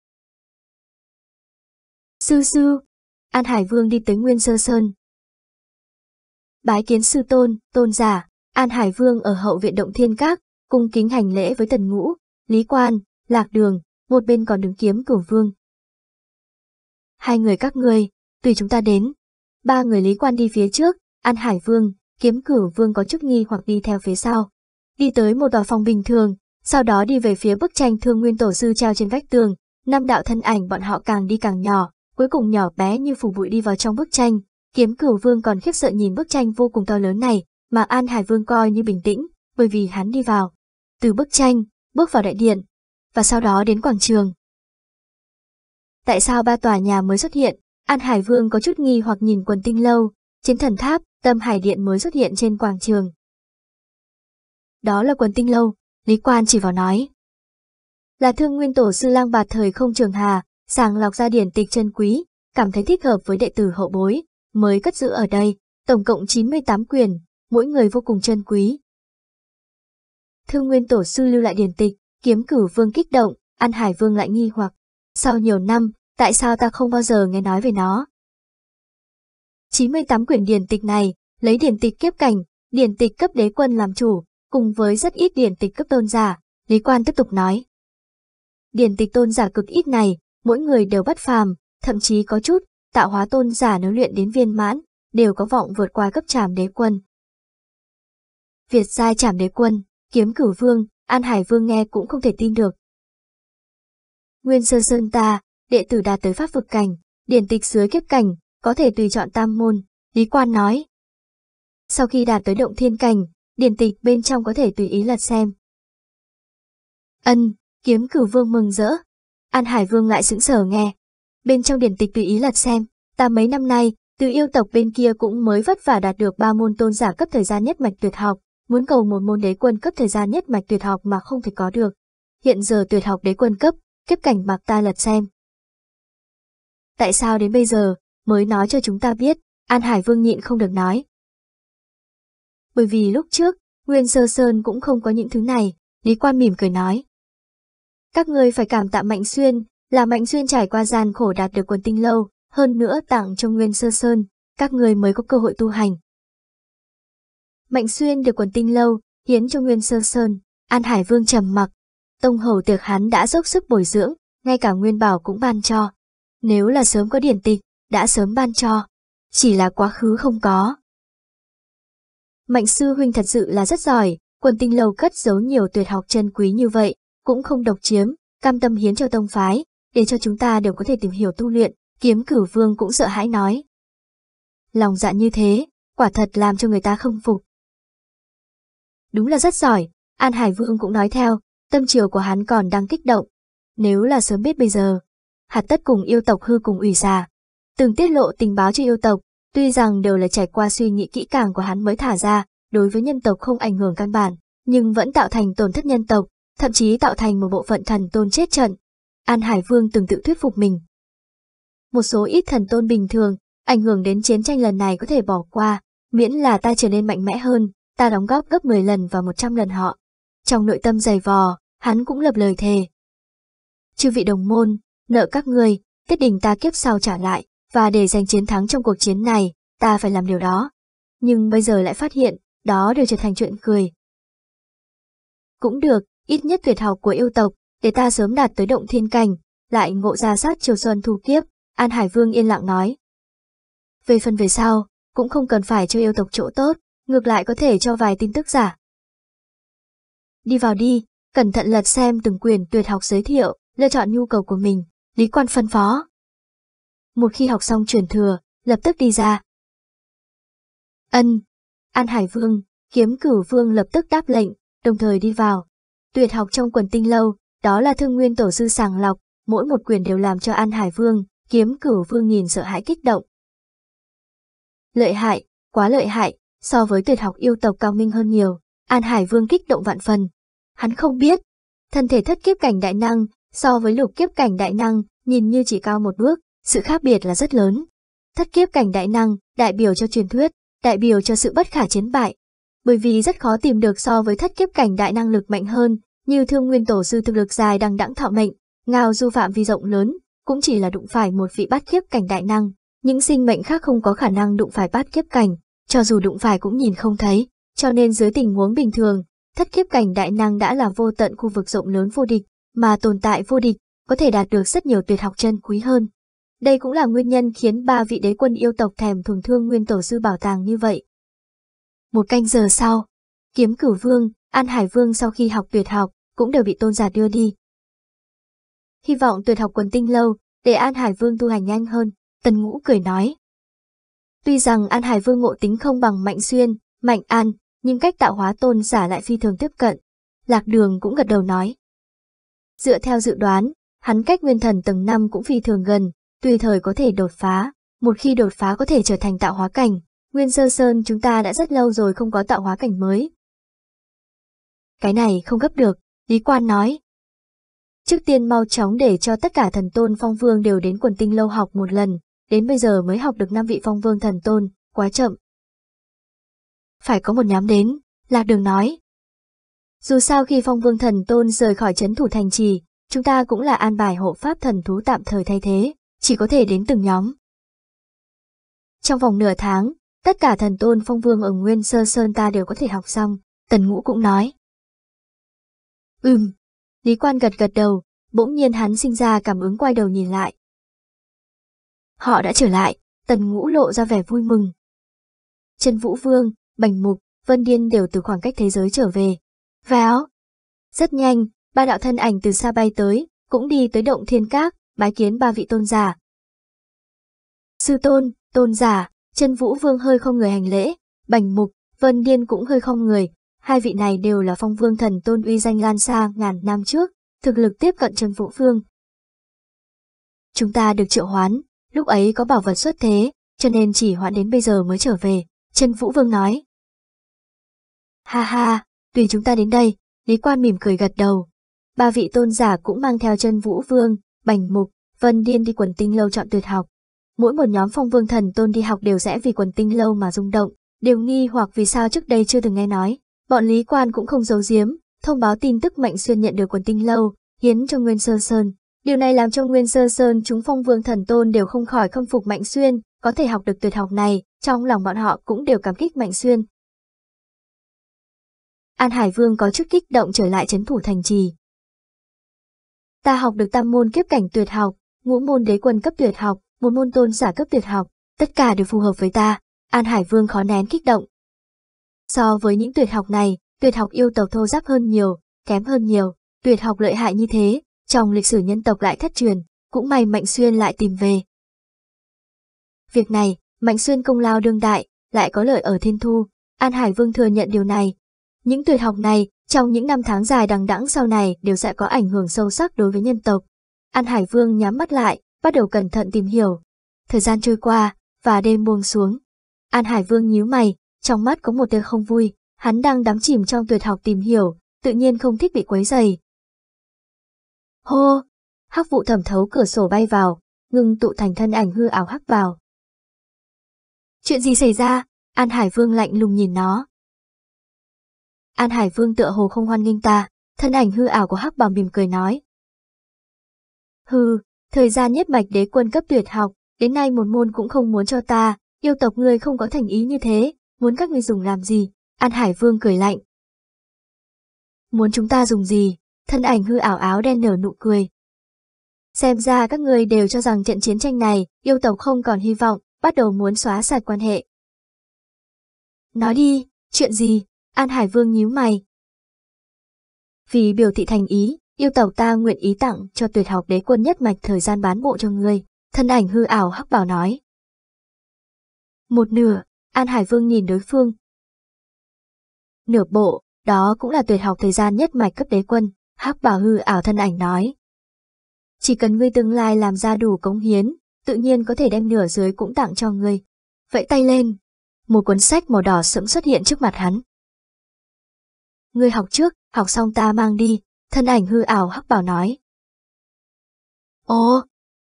Sư sư, An Hải Vương đi tới Nguyên Sơ Sơn. Bái kiến sư tôn, tôn giả, An Hải Vương ở hậu viện động thiên các, cung kính hành lễ với tần ngũ, lý quan, lạc đường, một bên còn đứng kiếm cửu vương. Hai người các ngươi, tùy chúng ta đến. Ba người lý quan đi phía trước, An Hải Vương, kiếm cửu vương có chức nghi hoặc đi theo phía sau. Đi tới một tòa phòng bình thường, sau đó đi về phía bức tranh thương nguyên tổ sư treo trên vách tường, năm đạo thân ảnh bọn họ càng đi càng nhỏ, cuối cùng nhỏ bé như phủ bụi đi vào trong bức tranh. Kiếm cửu vương còn khiếp sợ nhìn bức tranh vô cùng to lớn này, mà An Hải Vương coi như bình tĩnh, bởi vì hắn đi vào. Từ bức tranh, bước vào đại điện, và sau đó đến quảng trường. Tại sao ba tòa nhà mới xuất hiện? An Hải Vương có chút nghi hoặc nhìn quần tinh lâu, chiến thần tháp, tâm hải điện mới xuất hiện trên quảng trường. Đó là quần tinh lâu, Lý Quan chỉ vào nói. Là thương nguyên tổ sư lang bạt thời không trường hà, sàng lọc ra điển tịch chân quý, cảm thấy thích hợp với đệ tử hậu bối, mới cất giữ ở đây, tổng cộng 98 quyền, mỗi người vô cùng chân quý. Thư nguyên tổ sư lưu lại điển tịch, kiếm cử vương kích động, An Hải Vương lại nghi hoặc, sau nhiều năm, tại sao ta không bao giờ nghe nói về nó? 98 quyển điển tịch này, lấy điển tịch kiếp cảnh, điển tịch cấp đế quân làm chủ, cùng với rất ít điển tịch cấp tôn giả, Lý Quan tiếp tục nói. Điển tịch tôn giả cực ít này, mỗi người đều bất phàm, thậm chí có chút, tạo hóa tôn giả nếu luyện đến viên mãn, đều có vọng vượt qua cấp trảm đế quân. Việt giai trảm đế quân, kiếm cửu vương, An Hải vương nghe cũng không thể tin được. Nguyên sơ Sơn ta, đệ tử đạt tới pháp vực cảnh, điển tịch dưới kiếp cảnh, có thể tùy chọn tam môn, Lý Quan nói. Sau khi đạt tới động thiên cảnh, điển tịch bên trong có thể tùy ý lật xem. Ân, kiếm cửu vương mừng rỡ, An Hải Vương lại sững sờ nghe. Bên trong điển tịch tùy ý lật xem, ta mấy năm nay, từ yêu tộc bên kia cũng mới vất vả đạt được ba môn tôn giả cấp thời gian nhất mạch tuyệt học, muốn cầu một môn đế quân cấp thời gian nhất mạch tuyệt học mà không thể có được. Hiện giờ tuyệt học đế quân cấp, kiếp cảnh bạc ta lật xem. Tại sao đến bây giờ, mới nói cho chúng ta biết, An Hải Vương nhịn không được nói. Bởi vì lúc trước, Nguyên Sơ Sơn cũng không có những thứ này, Lý Quan mỉm cười nói. Các người phải cảm tạ Mạnh Xuyên, là Mạnh Xuyên trải qua gian khổ đạt được quần tinh lâu, hơn nữa tặng cho Nguyên Sơ Sơn, các người mới có cơ hội tu hành. Mạnh Xuyên được quần tinh lâu, hiến cho Nguyên Sơ Sơn, An Hải Vương trầm mặc. Tông hầu tiệc hắn đã dốc sức bồi dưỡng, ngay cả Nguyên Bảo cũng ban cho. Nếu là sớm có điển tịch, đã sớm ban cho, chỉ là quá khứ không có. Mạnh sư huynh thật sự là rất giỏi, quần tinh lâu cất giấu nhiều tuyệt học chân quý như vậy, cũng không độc chiếm, cam tâm hiến cho tông phái, để cho chúng ta đều có thể tìm hiểu tu luyện, kiếm cử vương cũng sợ hãi nói. Lòng dạ như thế, quả thật làm cho người ta không phục. Đúng là rất giỏi, An Hải Vương cũng nói theo, tâm chiều của hắn còn đang kích động. Nếu là sớm biết bây giờ, hạt tất cùng yêu tộc hư cùng ủy già. Từng tiết lộ tình báo cho yêu tộc, tuy rằng đều là trải qua suy nghĩ kỹ càng của hắn mới thả ra, đối với nhân tộc không ảnh hưởng căn bản, nhưng vẫn tạo thành tổn thất nhân tộc, thậm chí tạo thành một bộ phận thần tôn chết trận. An Hải Vương từng tự thuyết phục mình. Một số ít thần tôn bình thường, ảnh hưởng đến chiến tranh lần này có thể bỏ qua, miễn là ta trở nên mạnh mẽ hơn, ta đóng góp gấp 10 lần và 100 lần họ. Trong nội tâm dày vò, hắn cũng lập lời thề. Chư vị đồng môn, nợ các ngươi, tiết đình ta kiếp sau trả lại, và để giành chiến thắng trong cuộc chiến này, ta phải làm điều đó. Nhưng bây giờ lại phát hiện, đó đều trở thành chuyện cười. Cũng được, ít nhất tuyệt học của yêu tộc, để ta sớm đạt tới động thiên cảnh, lại ngộ ra sát triều xuân thu kiếp, An Hải Vương yên lặng nói. Về phần về sau, cũng không cần phải cho yêu tộc chỗ tốt, ngược lại có thể cho vài tin tức giả. Đi vào đi, cẩn thận lật xem từng quyền tuyệt học giới thiệu, lựa chọn nhu cầu của mình, Lý Quan phân phó. Một khi học xong chuyển thừa, lập tức đi ra. Ân, An Hải Vương, kiếm cử vương lập tức đáp lệnh, đồng thời đi vào, tuyệt học trong quần tinh lâu, đó là thương nguyên tổ sư sàng lọc, mỗi một quyền đều làm cho An Hải Vương, kiếm cửu vương nhìn sợ hãi kích động. Lợi hại, quá lợi hại, so với tuyệt học yêu tộc cao minh hơn nhiều, An Hải Vương kích động vạn phần. Hắn không biết, thân thể thất kiếp cảnh đại năng, so với lục kiếp cảnh đại năng, nhìn như chỉ cao một bước, sự khác biệt là rất lớn. Thất kiếp cảnh đại năng, đại biểu cho truyền thuyết, đại biểu cho sự bất khả chiến bại. Bởi vì rất khó tìm được so với thất kiếp cảnh đại năng lực mạnh hơn, như thương nguyên tổ sư thực lực dài đằng đẵng thọ mệnh, ngao du phạm vi rộng lớn, cũng chỉ là đụng phải một vị bát kiếp cảnh đại năng, những sinh mệnh khác không có khả năng đụng phải bát kiếp cảnh, cho dù đụng phải cũng nhìn không thấy, cho nên dưới tình huống bình thường, thất kiếp cảnh đại năng đã là vô tận khu vực rộng lớn vô địch, mà tồn tại vô địch có thể đạt được rất nhiều tuyệt học chân quý hơn. Đây cũng là nguyên nhân khiến ba vị đế quân yêu tộc thèm thuần thương nguyên tổ sư bảo tàng như vậy. Một canh giờ sau, kiếm cửu vương, an hải vương sau khi học tuyệt học, cũng đều bị tôn giả đưa đi. Hy vọng tuyệt học quần tinh lâu, để An Hải Vương tu hành nhanh hơn, Tần Ngũ cười nói. Tuy rằng An Hải Vương ngộ tính không bằng Mạnh Xuyên, Mạnh An, nhưng cách tạo hóa tôn giả lại phi thường tiếp cận. Lạc Đường cũng gật đầu nói. Dựa theo dự đoán, hắn cách nguyên thần tầng năm cũng phi thường gần, tùy thời có thể đột phá, một khi đột phá có thể trở thành tạo hóa cảnh. Nguyên sơ sơn chúng ta đã rất lâu rồi không có tạo hóa cảnh mới. Cái này không gấp được, Lý Quan nói. Trước tiên mau chóng để cho tất cả thần tôn phong vương đều đến quần tinh lâu học một lần, đến bây giờ mới học được năm vị phong vương thần tôn, quá chậm. Phải có một nhóm đến, Lạc Đường nói. Dù sao khi phong vương thần tôn rời khỏi chấn thủ thành trì, chúng ta cũng là an bài hộ pháp thần thú tạm thời thay thế, chỉ có thể đến từng nhóm. Trong vòng nửa tháng, tất cả thần tôn phong vương ở Nguyên Sơ Sơn ta đều có thể học xong, Tần Ngũ cũng nói. Ừm. Lý quan gật gật đầu, bỗng nhiên hắn sinh ra cảm ứng quay đầu nhìn lại. Họ đã trở lại, tần ngũ lộ ra vẻ vui mừng. Trần Vũ Vương, Bành Mục, Vân Điên đều từ khoảng cách thế giới trở về. Vào! Rất nhanh, ba đạo thân ảnh từ xa bay tới, cũng đi tới động thiên các, bái kiến ba vị tôn giả. Sư tôn, tôn giả, Trần Vũ Vương hơi không người hành lễ, Bành Mục, Vân Điên cũng hơi không người, Hai vị này đều là phong vương thần tôn uy danh lan xa ngàn năm trước, thực lực tiếp cận chân vũ phương. Chúng ta được triệu hoán, lúc ấy có bảo vật xuất thế, cho nên chỉ hoãn đến bây giờ mới trở về, chân vũ vương nói. Ha ha, tùy chúng ta đến đây, Lý Quan mỉm cười gật đầu. Ba vị tôn giả cũng mang theo chân vũ vương, bành mục, vân điên đi quần tinh lâu chọn tuyệt học. Mỗi một nhóm phong vương thần tôn đi học đều sẽ vì quần tinh lâu mà rung động, đều nghi hoặc vì sao trước đây chưa từng nghe nói. Bọn Lý Quan cũng không giấu giếm, thông báo tin tức Mạnh Xuyên nhận được quần tinh lâu, hiến cho Nguyên Sơ Sơn. Điều này làm cho Nguyên Sơ Sơn chúng phong vương thần tôn đều không khỏi khâm phục Mạnh Xuyên, có thể học được tuyệt học này, trong lòng bọn họ cũng đều cảm kích Mạnh Xuyên. An Hải Vương có chút kích động trở lại chấn thủ thành trì. Ta học được tam môn kiếp cảnh tuyệt học, ngũ môn đế quân cấp tuyệt học, một môn tôn giả cấp tuyệt học, tất cả đều phù hợp với ta. An Hải Vương khó nén kích động, So với những tuyệt học này, tuyệt học yêu tộc thô giáp hơn nhiều, kém hơn nhiều, tuyệt học lợi hại như thế, trong lịch sử nhân tộc lại thất truyền, cũng may Mạnh Xuyên lại tìm về. Việc này, Mạnh Xuyên công lao đương đại, lại có lợi ở Thiên Thu, An Hải Vương thừa nhận điều này. Những tuyệt học này, trong những năm tháng dài đằng đẵng sau này đều sẽ có ảnh hưởng sâu sắc đối với nhân tộc. An Hải Vương nhắm mắt lại, bắt đầu cẩn thận tìm hiểu. Thời gian trôi qua, và đêm buông xuống. An Hải Vương nhíu mày, trong mắt có một tia không vui, hắn đang đắm chìm trong tuyệt học tìm hiểu, tự nhiên không thích bị quấy dày. Hô! Hắc vụ thẩm thấu cửa sổ bay vào, ngưng tụ thành thân ảnh hư ảo hắc vào. Chuyện gì xảy ra? An Hải Vương lạnh lùng nhìn nó. An Hải Vương tựa hồ không hoan nghênh ta, thân ảnh hư ảo của hắc bào mỉm cười nói. Hừ, thời gian nhất mạch đế quân cấp tuyệt học, đến nay một môn cũng không muốn cho ta, yêu tộc ngươi không có thành ý như thế, muốn các ngươi dùng làm gì? An Hải Vương cười lạnh. Muốn chúng ta dùng gì? Thân ảnh hư ảo áo đen nở nụ cười. Xem ra các ngươi đều cho rằng trận chiến tranh này, yêu tộc không còn hy vọng, bắt đầu muốn xóa sạch quan hệ. Nói đi, chuyện gì? An Hải Vương nhíu mày. Vì biểu thị thành ý, yêu tộc ta nguyện ý tặng cho tuyệt học đế quân nhất mạch thời gian bán bộ cho ngươi, thân ảnh hư ảo hắc bảo nói. Một nửa, An Hải Vương nhìn đối phương. Nửa bộ, đó cũng là tuyệt học thời gian nhất mạch cấp đế quân, hắc bảo hư ảo thân ảnh nói. Chỉ cần ngươi tương lai làm ra đủ cống hiến, tự nhiên có thể đem nửa dưới cũng tặng cho ngươi. Vậy tay lên. Một cuốn sách màu đỏ sẫm xuất hiện trước mặt hắn. Ngươi học trước, học xong ta mang đi, thân ảnh hư ảo hắc bảo nói. Ồ,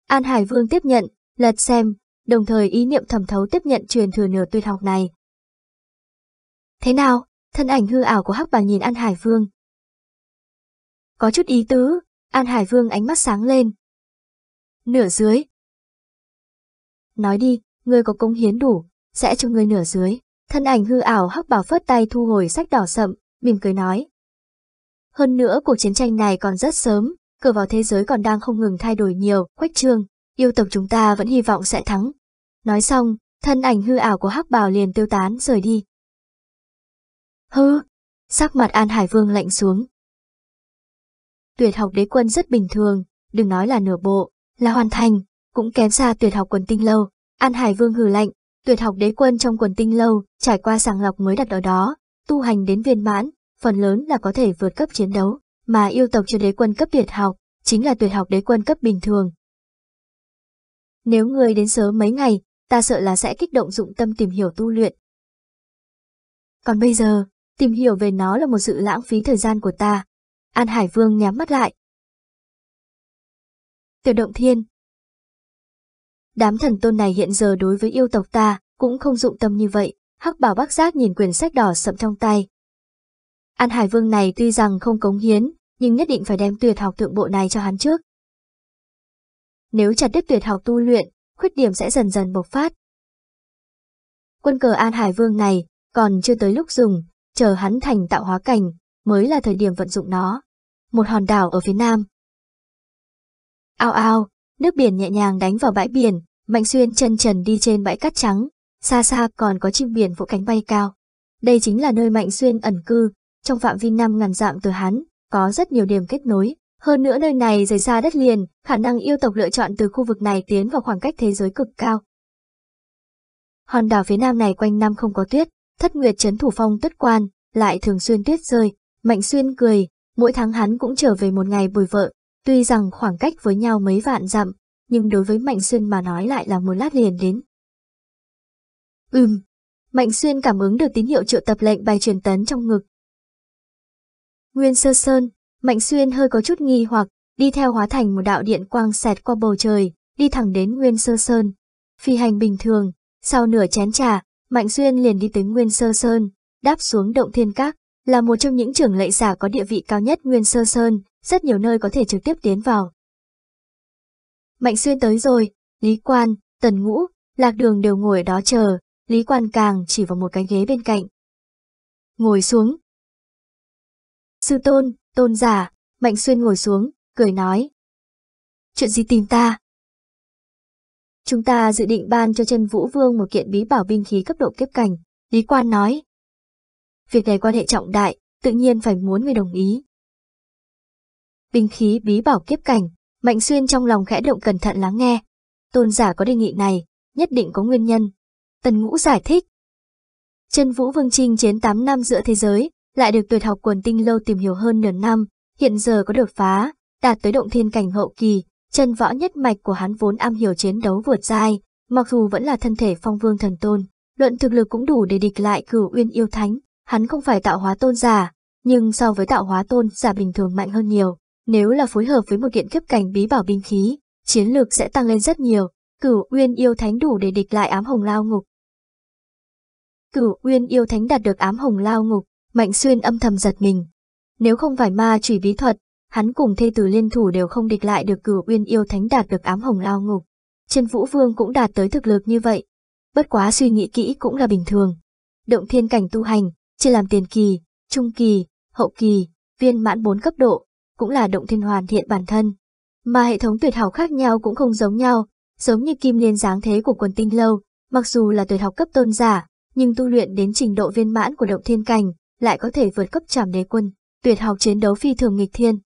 An Hải Vương tiếp nhận, lật xem, đồng thời ý niệm thẩm thấu tiếp nhận truyền thừa nửa tuyệt học này. Thế nào, thân ảnh hư ảo của Hắc bảo nhìn An Hải Vương. Có chút ý tứ, An Hải Vương ánh mắt sáng lên. Nửa dưới. Nói đi, ngươi có công hiến đủ, sẽ cho ngươi nửa dưới. Thân ảnh hư ảo Hắc Bảo phất tay thu hồi sách đỏ sậm, mỉm cười nói. Hơn nữa cuộc chiến tranh này còn rất sớm, cửa vào thế giới còn đang không ngừng thay đổi nhiều, khuếch trương, yêu tộc chúng ta vẫn hy vọng sẽ thắng, Nói xong, thân ảnh hư ảo của hắc bào liền tiêu tán rời đi. Hư! Sắc mặt An Hải Vương lạnh xuống. Tuyệt học đế quân rất bình thường, đừng nói là nửa bộ, là hoàn thành, cũng kém xa tuyệt học quần tinh lâu. An Hải Vương hừ lạnh, tuyệt học đế quân trong quần tinh lâu, trải qua sàng lọc mới đặt ở đó, tu hành đến viên mãn, phần lớn là có thể vượt cấp chiến đấu, mà yêu tộc cho đế quân cấp tuyệt học, chính là tuyệt học đế quân cấp bình thường. Nếu người đến sớm mấy ngày, ta sợ là sẽ kích động dụng tâm tìm hiểu tu luyện. Còn bây giờ, tìm hiểu về nó là một sự lãng phí thời gian của ta. An Hải Vương nhắm mắt lại. Tiểu động thiên Đám thần tôn này hiện giờ đối với yêu tộc ta cũng không dụng tâm như vậy, hắc bảo bác giác nhìn quyển sách đỏ sậm trong tay. An Hải Vương này tuy rằng không cống hiến, nhưng nhất định phải đem tuyệt học thượng bộ này cho hắn trước. Nếu chặt đứt tuyệt học tu luyện, khuyết điểm sẽ dần dần bộc phát. Quân cờ An Hải Vương này còn chưa tới lúc dùng, chờ hắn thành tạo hóa cảnh mới là thời điểm vận dụng nó. Một hòn đảo ở phía nam. Ao ao, nước biển nhẹ nhàng đánh vào bãi biển, Mạnh Xuyên chân trần đi trên bãi cát trắng, xa xa còn có chim biển vỗ cánh bay cao. Đây chính là nơi Mạnh Xuyên ẩn cư, trong phạm vi năm ngàn dặm từ hắn, có rất nhiều điểm kết nối, hơn nữa nơi này rời xa đất liền, khả năng yêu tộc lựa chọn từ khu vực này tiến vào khoảng cách thế giới cực cao. Hòn đảo phía nam này quanh năm không có tuyết, thất nguyệt chấn thủ phong tuyết quan, lại thường xuyên tuyết rơi, mạnh xuyên cười, mỗi tháng hắn cũng trở về một ngày bồi vợ, tuy rằng khoảng cách với nhau mấy vạn dặm, nhưng đối với mạnh xuyên mà nói lại là một lát liền đến. Ừm, mạnh xuyên cảm ứng được tín hiệu triệu tập lệnh bài truyền tấn trong ngực. Nguyên sơ sơn, Mạnh Xuyên hơi có chút nghi hoặc, đi theo hóa thành một đạo điện quang xẹt qua bầu trời, đi thẳng đến Nguyên Sơ Sơn. Phi hành bình thường, sau nửa chén trà, Mạnh Xuyên liền đi tới Nguyên Sơ Sơn, đáp xuống động thiên các, là một trong những trưởng lệ giả có địa vị cao nhất Nguyên Sơ Sơn, rất nhiều nơi có thể trực tiếp tiến vào. Mạnh Xuyên tới rồi, Lý Quan, Tần Ngũ, Lạc Đường đều ngồi ở đó chờ, Lý Quan càng chỉ vào một cái ghế bên cạnh. Ngồi xuống. Sư Tôn, Tôn giả, Mạnh Xuyên ngồi xuống, cười nói. Chuyện gì tìm ta? Chúng ta dự định ban cho chân Vũ Vương một kiện bí bảo binh khí cấp độ kiếp cảnh, Lý Quan nói. Việc này quan hệ trọng đại, tự nhiên phải muốn người đồng ý. Binh khí bí bảo kiếp cảnh, Mạnh Xuyên trong lòng khẽ động cẩn thận lắng nghe. Tôn giả có đề nghị này, nhất định có nguyên nhân. Tần Ngũ giải thích. Chân Vũ Vương Trinh chiến 8 năm giữa thế giới, lại được tuyệt học quần tinh lâu tìm hiểu hơn nửa năm, hiện giờ có đột phá, đạt tới động thiên cảnh hậu kỳ, chân võ nhất mạch của hắn vốn am hiểu chiến đấu vượt dai, mặc dù vẫn là thân thể phong vương thần tôn, luận thực lực cũng đủ để địch lại cửu uyên yêu thánh, hắn không phải tạo hóa tôn giả, nhưng so với tạo hóa tôn giả bình thường mạnh hơn nhiều, nếu là phối hợp với một kiện kiếp cảnh bí bảo binh khí, chiến lược sẽ tăng lên rất nhiều, cửu uyên yêu thánh đủ để địch lại ám hồng lao ngục. Cửu uyên yêu thánh đạt được ám hồng lao ngục, Mạnh xuyên âm thầm giật mình. Nếu không phải ma chỉ bí thuật, hắn cùng thê tử liên thủ đều không địch lại được cửu uyên yêu thánh đạt được ám hồng lao ngục. Trên vũ vương cũng đạt tới thực lực như vậy. Bất quá suy nghĩ kỹ cũng là bình thường. Động thiên cảnh tu hành, chia làm tiền kỳ, trung kỳ, hậu kỳ, viên mãn bốn cấp độ, cũng là động thiên hoàn thiện bản thân. Mà hệ thống tuyệt học khác nhau cũng không giống nhau, giống như kim liên giáng thế của quần tinh lâu, mặc dù là tuyệt học cấp tôn giả, nhưng tu luyện đến trình độ viên mãn của động thiên cảnh, lại có thể vượt cấp trảm đế quân, tuyệt học chiến đấu phi thường nghịch thiên.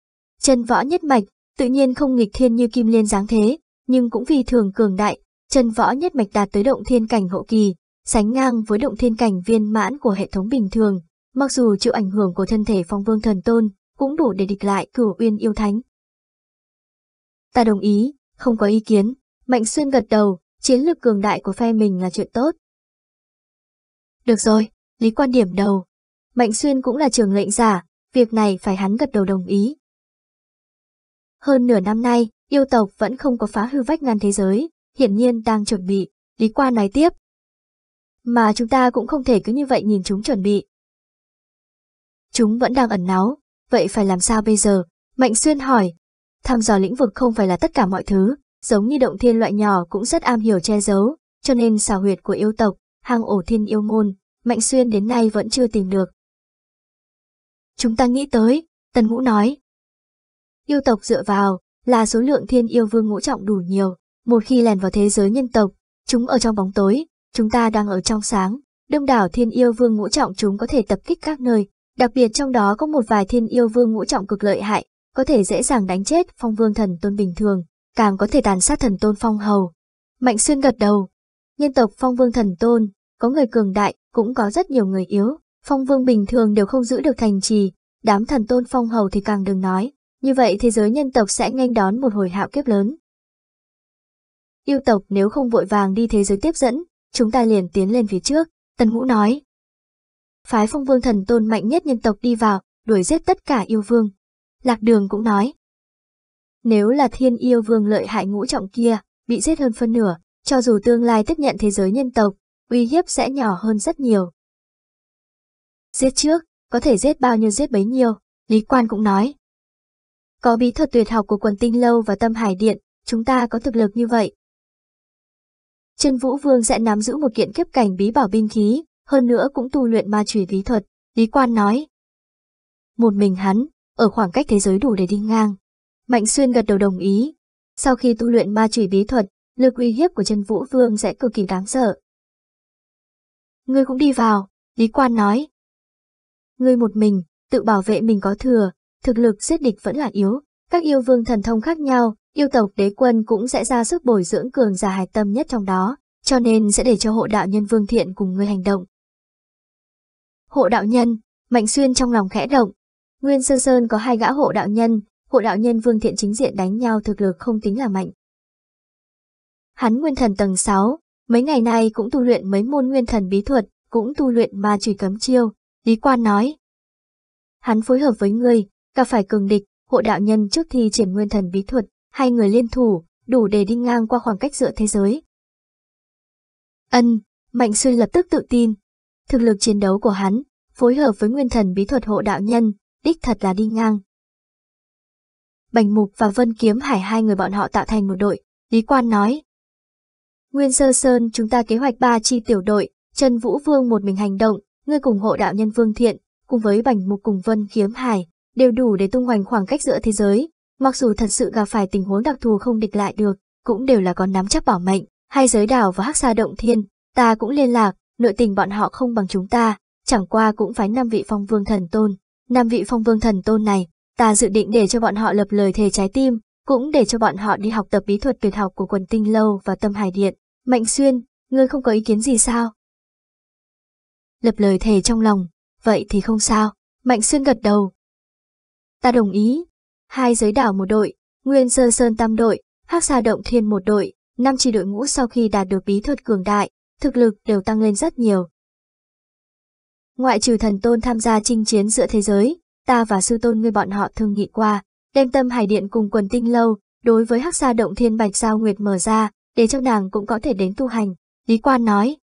Chân võ nhất mạch, tự nhiên không nghịch thiên như kim liên dáng thế, nhưng cũng phi thường cường đại, chân võ nhất mạch đạt tới động thiên cảnh hậu kỳ, sánh ngang với động thiên cảnh viên mãn của hệ thống bình thường, mặc dù chịu ảnh hưởng của thân thể phong vương thần tôn, cũng đủ để địch lại cửu uyên yêu thánh. Ta đồng ý, không có ý kiến, Mạnh Xuyên gật đầu, chiến lược cường đại của phe mình là chuyện tốt. Được rồi, lý quan điểm đầu, Mạnh Xuyên cũng là trưởng lệnh giả, việc này phải hắn gật đầu đồng ý. Hơn nửa năm nay, yêu tộc vẫn không có phá hư vách ngăn thế giới, hiển nhiên đang chuẩn bị, Lý Quan nói tiếp. Mà chúng ta cũng không thể cứ như vậy nhìn chúng chuẩn bị. Chúng vẫn đang ẩn náu, vậy phải làm sao bây giờ? Mạnh Xuyên hỏi. Thăm dò lĩnh vực không phải là tất cả mọi thứ, giống như động thiên loại nhỏ cũng rất am hiểu che giấu, cho nên xào huyệt của yêu tộc, hang ổ thiên yêu môn, Mạnh Xuyên đến nay vẫn chưa tìm được, Chúng ta nghĩ tới, Tần Ngũ nói. Yêu tộc dựa vào là số lượng thiên yêu vương ngũ trọng đủ nhiều, một khi lèn vào thế giới nhân tộc, chúng ở trong bóng tối, chúng ta đang ở trong sáng, đông đảo thiên yêu vương ngũ trọng chúng có thể tập kích các nơi, đặc biệt trong đó có một vài thiên yêu vương ngũ trọng cực lợi hại, có thể dễ dàng đánh chết phong vương thần tôn bình thường, càng có thể tàn sát thần tôn phong hầu. Mạnh xuyên gật đầu, nhân tộc phong vương thần tôn, có người cường đại, cũng có rất nhiều người yếu, Phong vương bình thường đều không giữ được thành trì, đám thần tôn phong hầu thì càng đừng nói, như vậy thế giới nhân tộc sẽ nghênh đón một hồi hạo kiếp lớn. Yêu tộc nếu không vội vàng đi thế giới tiếp dẫn, chúng ta liền tiến lên phía trước, Tần Ngũ nói. Phái phong vương thần tôn mạnh nhất nhân tộc đi vào, đuổi giết tất cả yêu vương. Lạc đường cũng nói. Nếu là thiên yêu vương lợi hại ngũ trọng kia, bị giết hơn phân nửa, cho dù tương lai tiếp nhận thế giới nhân tộc, uy hiếp sẽ nhỏ hơn rất nhiều. Giết trước, có thể giết bao nhiêu giết bấy nhiêu, Lý Quan cũng nói. Có bí thuật tuyệt học của quần tinh lâu và tâm hải điện, chúng ta có thực lực như vậy. Trần Vũ Vương sẽ nắm giữ một kiện kiếp cảnh bí bảo binh khí, hơn nữa cũng tu luyện ma trùy bí thuật, Lý Quan nói. Một mình hắn, ở khoảng cách thế giới đủ để đi ngang. Mạnh Xuyên gật đầu đồng ý. Sau khi tu luyện ma trùy bí thuật, lực uy hiếp của Trần Vũ Vương sẽ cực kỳ đáng sợ. Ngươi cũng đi vào, Lý Quan nói ngươi một mình, tự bảo vệ mình có thừa, thực lực giết địch vẫn là yếu. Các yêu vương thần thông khác nhau, yêu tộc đế quân cũng sẽ ra sức bồi dưỡng cường giả hạch tâm nhất trong đó, cho nên sẽ để cho hộ đạo nhân vương thiện cùng ngươi hành động. Hộ đạo nhân, Mạnh Xuyên trong lòng khẽ động. Nguyên sơn Sơn có hai gã hộ đạo nhân, hộ đạo nhân vương thiện chính diện đánh nhau thực lực không tính là mạnh. Hắn nguyên thần tầng 6, mấy ngày nay cũng tu luyện mấy môn nguyên thần bí thuật, cũng tu luyện ma trùy cấm chiêu, Lý Quan nói. Hắn phối hợp với ngươi, cả phải cường địch, hộ đạo nhân trước thi triển nguyên thần bí thuật, hai người liên thủ, đủ để đi ngang qua khoảng cách giữa thế giới. Ân, Mạnh Xuyên lập tức tự tin. Thực lực chiến đấu của hắn, phối hợp với nguyên thần bí thuật hộ đạo nhân, đích thật là đi ngang. Bành Mục và Vân Kiếm Hải hai người bọn họ tạo thành một đội, Lý Quan nói. Nguyên Sơ Sơn chúng ta kế hoạch ba chi tiểu đội, Trần Vũ Vương một mình hành động, Ngươi cùng hộ đạo nhân Vương Thiện, cùng với Bành Mục cùng Vân Kiếm Hải, đều đủ để tung hoành khoảng cách giữa thế giới, mặc dù thật sự gặp phải tình huống đặc thù không địch lại được, cũng đều là có nắm chắc bảo mệnh, hai giới đảo và hắc xa động thiên, ta cũng liên lạc, nội tình bọn họ không bằng chúng ta, chẳng qua cũng phải năm vị phong vương thần tôn, năm vị phong vương thần tôn này, ta dự định để cho bọn họ lập lời thề trái tim, cũng để cho bọn họ đi học tập bí thuật tuyệt học của quần tinh lâu và tâm hải điện. Mạnh xuyên, ngươi không có ý kiến gì sao? lập lời thề trong lòng, vậy thì không sao, Mạnh Xuyên gật đầu. Ta đồng ý, hai giới đảo một đội, Nguyên Sơ Sơn tam đội, hắc Sa Động Thiên một đội, năm chi đội ngũ sau khi đạt được bí thuật cường đại, thực lực đều tăng lên rất nhiều. Ngoại trừ thần tôn tham gia chinh chiến giữa thế giới, ta và sư tôn ngươi bọn họ thương nghị qua, đem tâm hải điện cùng quần tinh lâu, đối với hắc Sa Động Thiên Bạch sao Nguyệt mở ra, để cho nàng cũng có thể đến tu hành, Lý Quan nói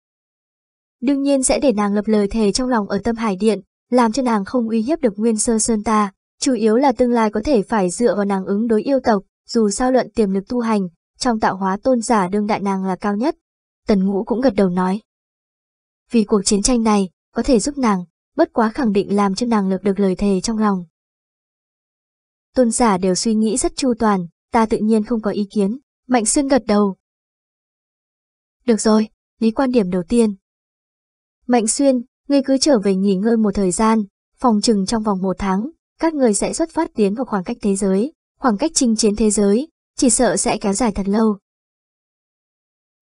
đương nhiên sẽ để nàng lập lời thề trong lòng ở tâm hải điện, làm cho nàng không uy hiếp được nguyên sơ sơn ta, chủ yếu là tương lai có thể phải dựa vào nàng ứng đối yêu tộc, dù sao luận tiềm lực tu hành, trong tạo hóa tôn giả đương đại nàng là cao nhất. Tần ngũ cũng gật đầu nói. Vì cuộc chiến tranh này, có thể giúp nàng, bất quá khẳng định làm cho nàng lập được lời thề trong lòng. Tôn giả đều suy nghĩ rất chu toàn, ta tự nhiên không có ý kiến, Mạnh Xuyên gật đầu. Được rồi, lý quan điểm đầu tiên, Mạnh Xuyên, ngươi cứ trở về nghỉ ngơi một thời gian, phòng trừng trong vòng một tháng, các người sẽ xuất phát tiến vào khoảng cách thế giới, khoảng cách chinh chiến thế giới, chỉ sợ sẽ kéo dài thật lâu.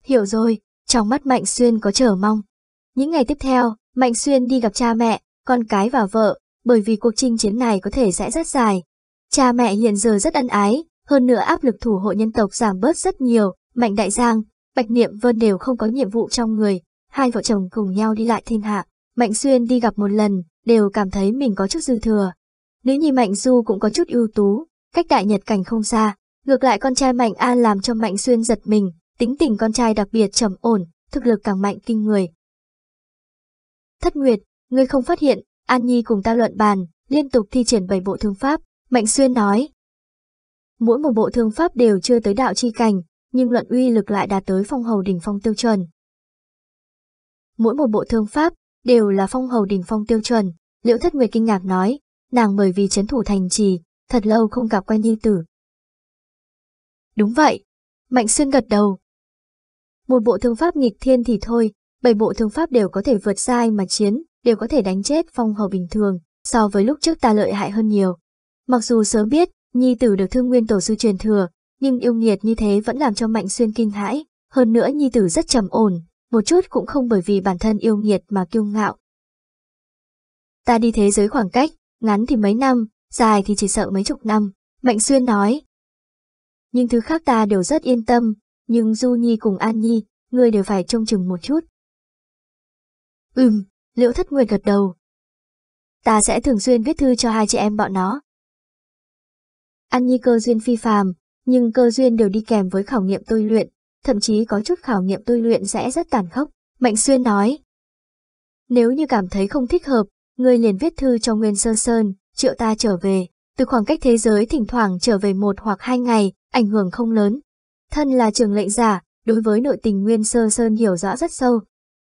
Hiểu rồi, trong mắt Mạnh Xuyên có chờ mong. Những ngày tiếp theo, Mạnh Xuyên đi gặp cha mẹ, con cái và vợ, bởi vì cuộc chinh chiến này có thể sẽ rất dài. Cha mẹ hiện giờ rất ân ái, hơn nữa áp lực thủ hộ nhân tộc giảm bớt rất nhiều, Mạnh Đại Giang, Bạch Niệm Vân đều không có nhiệm vụ trong người, hai vợ chồng cùng nhau đi lại thiên hạ, Mạnh Xuyên đi gặp một lần, đều cảm thấy mình có chút dư thừa. Nữ nhi Mạnh Du cũng có chút ưu tú, cách đại nhật cảnh không xa, ngược lại con trai Mạnh An làm cho Mạnh Xuyên giật mình, tính tình con trai đặc biệt trầm ổn, thực lực càng mạnh kinh người. Thất Nguyệt, ngươi không phát hiện, An Nhi cùng ta luận bàn, liên tục thi triển bảy bộ thương pháp, Mạnh Xuyên nói. Mỗi một bộ thương pháp đều chưa tới đạo chi cảnh, nhưng luận uy lực lại đạt tới phong hầu đỉnh phong tiêu chuẩn mỗi một bộ thương pháp đều là phong hầu đỉnh phong tiêu chuẩn. Liễu Thất Nguyệt kinh ngạc nói, nàng bởi vì chấn thủ thành trì, thật lâu không gặp quen nhi tử. Đúng vậy, Mạnh Xuyên gật đầu. Một bộ thương pháp nghịch thiên thì thôi, bảy bộ thương pháp đều có thể vượt sai mà chiến, đều có thể đánh chết phong hầu bình thường, so với lúc trước ta lợi hại hơn nhiều. Mặc dù sớm biết, nhi tử được thương nguyên tổ sư truyền thừa, nhưng yêu nghiệt như thế vẫn làm cho Mạnh Xuyên kinh hãi, hơn nữa nhi tử rất trầm ổn, một chút cũng không bởi vì bản thân yêu nghiệt mà kiêu ngạo. Ta đi thế giới khoảng cách, ngắn thì mấy năm, dài thì chỉ sợ mấy chục năm, Mạnh Xuyên nói. Nhưng thứ khác ta đều rất yên tâm, nhưng Du Nhi cùng An Nhi, ngươi đều phải trông chừng một chút. Ừm, Liễu Thất Nguyệt gật đầu. Ta sẽ thường xuyên viết thư cho hai chị em bọn nó. An Nhi cơ duyên phi phàm, nhưng cơ duyên đều đi kèm với khảo nghiệm tôi luyện, thậm chí có chút khảo nghiệm tôi luyện sẽ rất tàn khốc. Mạnh Xuyên nói, nếu như cảm thấy không thích hợp, ngươi liền viết thư cho Nguyên Sơn Sơn, triệu ta trở về. Từ khoảng cách thế giới thỉnh thoảng trở về một hoặc hai ngày, ảnh hưởng không lớn. Thân là trường lệnh giả, đối với nội tình Nguyên Sơ Sơn hiểu rõ rất sâu.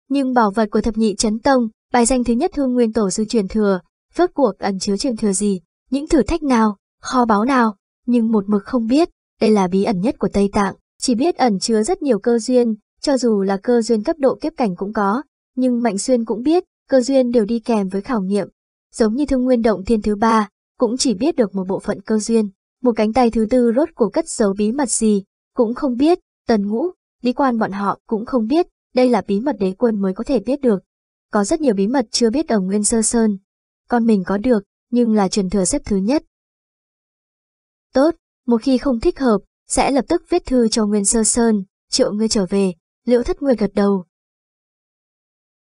Nhưng bảo vật của thập nhị chấn tông, bài danh thứ nhất thương nguyên tổ sư truyền thừa, vớt cuộc ẩn chứa truyền thừa gì, những thử thách nào, kho báu nào, nhưng một mực không biết, đây là bí ẩn nhất của Tây Tạng chỉ biết ẩn chứa rất nhiều cơ duyên, cho dù là cơ duyên cấp độ kiếp cảnh cũng có, nhưng Mạnh Xuyên cũng biết, cơ duyên đều đi kèm với khảo nghiệm. Giống như thương nguyên động thiên thứ ba, cũng chỉ biết được một bộ phận cơ duyên, một cánh tay thứ tư rốt của cất giấu bí mật gì, cũng không biết, tần ngũ, lý quan bọn họ cũng không biết, đây là bí mật đế quân mới có thể biết được. Có rất nhiều bí mật chưa biết ở Nguyên Sơ Sơn, con mình có được, nhưng là truyền thừa xếp thứ nhất. Tốt, một khi không thích hợp, sẽ lập tức viết thư cho Nguyên Sơ Sơn, triệu ngươi trở về, Liễu Thất Nguyệt gật đầu.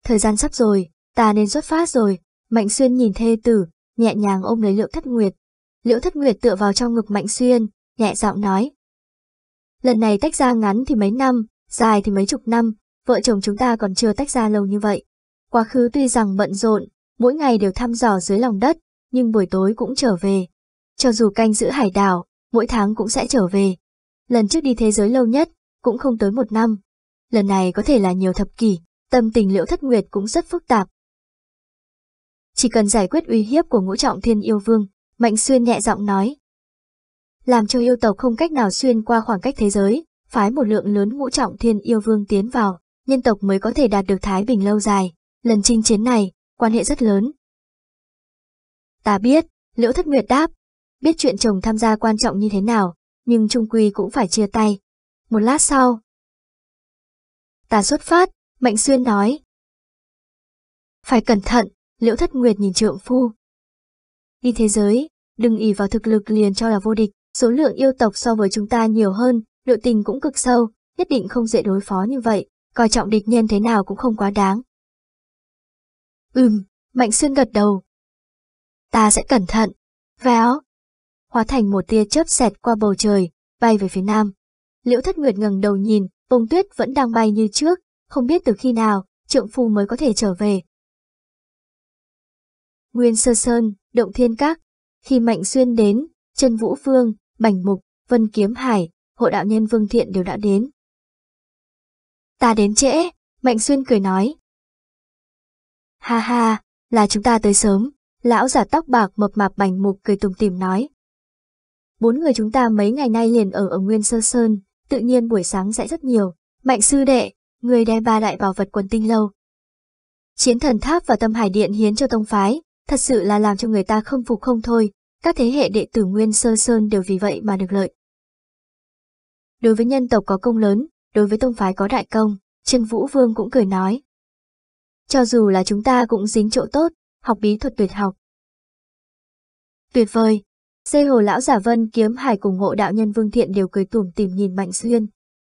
Thời gian sắp rồi, ta nên xuất phát rồi, Mạnh Xuyên nhìn thê tử, nhẹ nhàng ôm lấy Liễu Thất Nguyệt. Liễu Thất Nguyệt tựa vào trong ngực Mạnh Xuyên, nhẹ giọng nói. Lần này tách ra ngắn thì mấy năm, dài thì mấy chục năm, vợ chồng chúng ta còn chưa tách ra lâu như vậy. Quá khứ tuy rằng bận rộn, mỗi ngày đều thăm dò dưới lòng đất, nhưng buổi tối cũng trở về. Cho dù canh giữ hải đảo, mỗi tháng cũng sẽ trở về. Lần trước đi thế giới lâu nhất, cũng không tới một năm. Lần này có thể là nhiều thập kỷ, tâm tình liễu thất nguyệt cũng rất phức tạp. Chỉ cần giải quyết uy hiếp của ngũ trọng thiên yêu vương, Mạnh Xuyên nhẹ giọng nói. Làm cho yêu tộc không cách nào xuyên qua khoảng cách thế giới, phái một lượng lớn ngũ trọng thiên yêu vương tiến vào, nhân tộc mới có thể đạt được thái bình lâu dài. Lần chinh chiến này, quan hệ rất lớn. Ta biết, Liễu Thất Nguyệt đáp, biết chuyện chồng tham gia quan trọng như thế nào, nhưng trung quy cũng phải chia tay. Một lát sau. Ta xuất phát, Mạnh Xuyên nói. Phải cẩn thận, Liễu Thất Nguyệt nhìn trượng phu. Đi thế giới, đừng ỉ vào thực lực liền cho là vô địch, số lượng yêu tộc so với chúng ta nhiều hơn, nội tình cũng cực sâu, nhất định không dễ đối phó như vậy, coi trọng địch nhân thế nào cũng không quá đáng. Ừm, Mạnh Xuyên gật đầu. Ta sẽ cẩn thận. Véo, hóa thành một tia chớp xẹt qua bầu trời, bay về phía nam. Liễu Thất Nguyệt ngẩng đầu nhìn, bông tuyết vẫn đang bay như trước, không biết từ khi nào, trượng phu mới có thể trở về. Nguyên Sơ Sơn, Động Thiên Các, khi Mạnh Xuyên đến, Trần Vũ Phương, Bảnh Mục, Vân Kiếm Hải, hộ đạo nhân Vương Thiện đều đã đến. Ta đến trễ, Mạnh Xuyên cười nói. Ha ha, là chúng ta tới sớm, lão giả tóc bạc mập mạp Bảnh Mục cười tùng tìm nói bốn người chúng ta mấy ngày nay liền ở ở Nguyên Sơ Sơn, tự nhiên buổi sáng sẽ rất nhiều. Mạnh sư đệ, người đem ba đại bảo vật quần tinh lâu. Chiến thần tháp và tâm hải điện hiến cho tông phái, thật sự là làm cho người ta không phục không thôi, các thế hệ đệ tử Nguyên Sơ Sơn đều vì vậy mà được lợi. Đối với nhân tộc có công lớn, đối với tông phái có đại công, Trần Vũ Vương cũng cười nói. Cho dù là chúng ta cũng dính chỗ tốt, học bí thuật tuyệt học. Tuyệt vời, Xê hồ lão giả vân kiếm hải cùng ngộ đạo nhân vương thiện đều cười tủm tìm nhìn Mạnh Xuyên.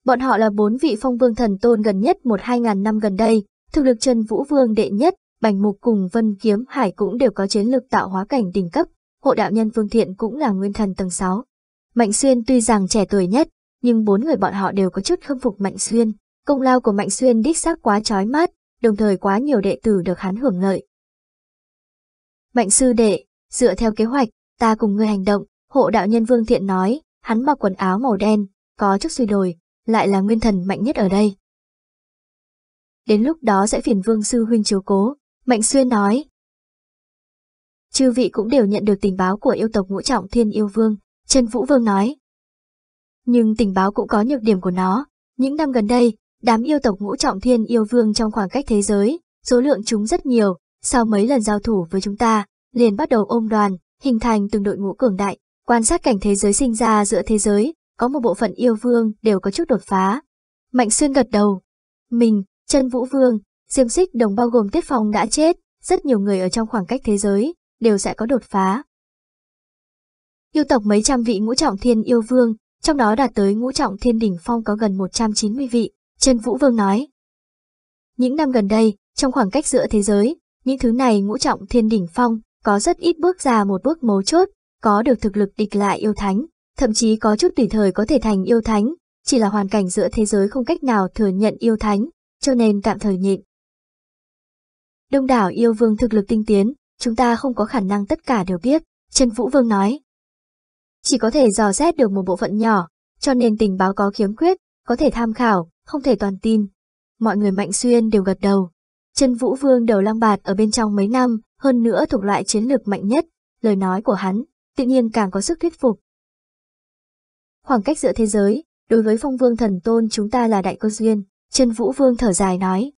Bọn họ là bốn vị phong vương thần tôn gần nhất một hai ngàn năm gần đây, thực lực chân vũ vương đệ nhất, bành mục cùng vân kiếm hải cũng đều có chiến lực tạo hóa cảnh đỉnh cấp, hộ đạo nhân vương thiện cũng là nguyên thần tầng 6. Mạnh Xuyên tuy rằng trẻ tuổi nhất, nhưng bốn người bọn họ đều có chút khâm phục Mạnh Xuyên. Công lao của Mạnh Xuyên đích xác quá trói mát, đồng thời quá nhiều đệ tử được hắn hưởng lợi. Mạnh sư đệ, dựa theo kế hoạch, Ta cùng ngươi hành động, hộ đạo nhân Vương Thiện nói, hắn mặc quần áo màu đen, có chức suy đồi, lại là nguyên thần mạnh nhất ở đây. Đến lúc đó sẽ phiền Vương Sư Huynh chiếu cố, Mạnh Xuyên nói. Chư vị cũng đều nhận được tình báo của yêu tộc ngũ trọng thiên yêu vương, Trần Vũ Vương nói. Nhưng tình báo cũng có nhược điểm của nó, những năm gần đây, đám yêu tộc ngũ trọng thiên yêu vương trong khoảng cách thế giới, số lượng chúng rất nhiều, sau mấy lần giao thủ với chúng ta, liền bắt đầu ôm đoàn, hình thành từng đội ngũ cường đại. Quan sát cảnh thế giới sinh ra giữa thế giới, có một bộ phận yêu vương đều có chút đột phá. Mạnh Xuyên gật đầu. Mình, chân Vũ Vương, Diêm Xích Đồng bao gồm Tiết Phong đã chết, rất nhiều người ở trong khoảng cách thế giới, đều sẽ có đột phá. Yêu tộc mấy trăm vị ngũ trọng thiên yêu vương, trong đó đạt tới ngũ trọng thiên đỉnh phong có gần 190 vị, chân Vũ Vương nói. Những năm gần đây, trong khoảng cách giữa thế giới, những thứ này ngũ trọng thiên đỉnh phong có rất ít bước ra một bước mấu chốt, có được thực lực địch lại yêu thánh, thậm chí có chút tùy thời có thể thành yêu thánh, chỉ là hoàn cảnh giữa thế giới không cách nào thừa nhận yêu thánh, cho nên tạm thời nhịn. Đông đảo yêu vương thực lực tinh tiến, chúng ta không có khả năng tất cả đều biết, Trần Vũ Vương nói. Chỉ có thể dò xét được một bộ phận nhỏ, cho nên tình báo có khiếm khuyết, có thể tham khảo, không thể toàn tin. Mọi người mạnh xuyên đều gật đầu. Trần Vũ Vương đầu lang bạt ở bên trong mấy năm, hơn nữa thuộc loại chiến lược mạnh nhất, lời nói của hắn, tự nhiên càng có sức thuyết phục. Khoảng cách giữa thế giới, đối với phong vương thần tôn chúng ta là đại cơ duyên, chân vũ vương thở dài nói.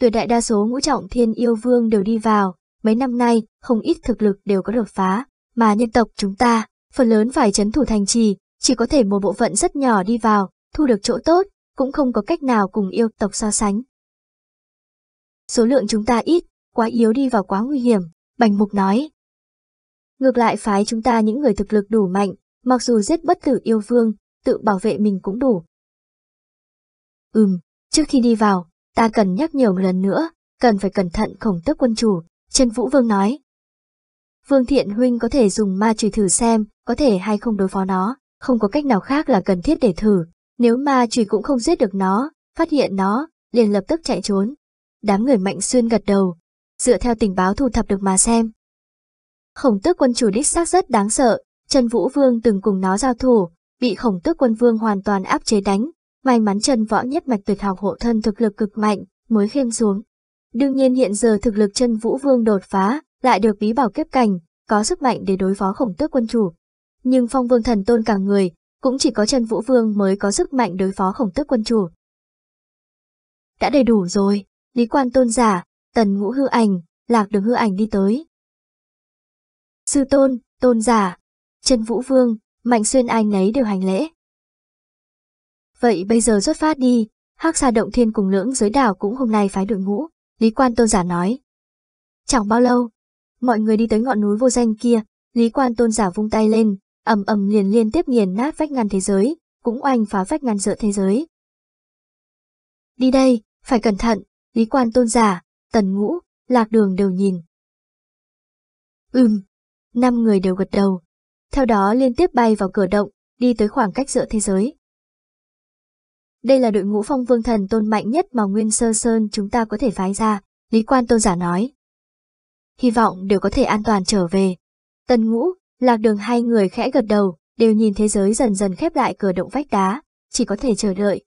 Tuyệt đại đa số ngũ trọng thiên yêu vương đều đi vào, mấy năm nay không ít thực lực đều có đột phá, mà nhân tộc chúng ta, phần lớn phải chấn thủ thành trì, chỉ có thể một bộ phận rất nhỏ đi vào, thu được chỗ tốt, cũng không có cách nào cùng yêu tộc so sánh. Số lượng chúng ta ít, quá yếu đi và quá nguy hiểm, Bành Mục nói. Ngược lại phái chúng ta những người thực lực đủ mạnh, mặc dù giết bất tử yêu vương, tự bảo vệ mình cũng đủ. Ừm, trước khi đi vào, ta cần nhắc nhiều lần nữa, cần phải cẩn thận khổng tức quân chủ, Trần Vũ Vương nói. Vương Thiện Huynh có thể dùng ma trùy thử xem, có thể hay không đối phó nó, không có cách nào khác là cần thiết để thử, nếu ma trùy cũng không giết được nó, phát hiện nó, liền lập tức chạy trốn. Đám người mạnh xuyên gật đầu, dựa theo tình báo thu thập được mà xem. Khổng tước quân chủ đích xác rất đáng sợ, Trần Vũ Vương từng cùng nó giao thủ, bị khổng tước quân vương hoàn toàn áp chế đánh, may mắn Trần Võ nhất mạch tuyệt học hộ thân thực lực cực mạnh, mới khiêm xuống. Đương nhiên hiện giờ thực lực Trần Vũ Vương đột phá, lại được bí bảo kiếp cảnh, có sức mạnh để đối phó khổng tước quân chủ. Nhưng phong vương thần tôn cả người, cũng chỉ có Trần Vũ Vương mới có sức mạnh đối phó khổng tước quân chủ. Đã đầy đủ rồi, Lý Quan Tôn giả, tần ngũ hư ảnh, lạc đường hư ảnh đi tới. Sư tôn, tôn giả, chân vũ vương, mạnh xuyên ai nấy đều hành lễ. Vậy bây giờ xuất phát đi, hắc xa động thiên cùng lưỡng giới đảo cũng hôm nay phái đội ngũ, Lý Quan tôn giả nói. Chẳng bao lâu, mọi người đi tới ngọn núi vô danh kia, Lý Quan tôn giả vung tay lên, ầm ầm liền liên tiếp nghiền nát vách ngăn thế giới, cũng oanh phá vách ngăn giữa thế giới. Đi đây, phải cẩn thận, Lý Quan tôn giả, tần ngũ, lạc đường đều nhìn. Ừm, năm người đều gật đầu, theo đó liên tiếp bay vào cửa động, đi tới khoảng cách giữa thế giới. Đây là đội ngũ phong vương thần tôn mạnh nhất mà Nguyên Sơ Sơn chúng ta có thể phái ra, Lý Quan Tôn Giả nói. Hy vọng đều có thể an toàn trở về. Tần ngũ, lạc đường hai người khẽ gật đầu, đều nhìn thế giới dần dần khép lại cửa động vách đá, chỉ có thể chờ đợi,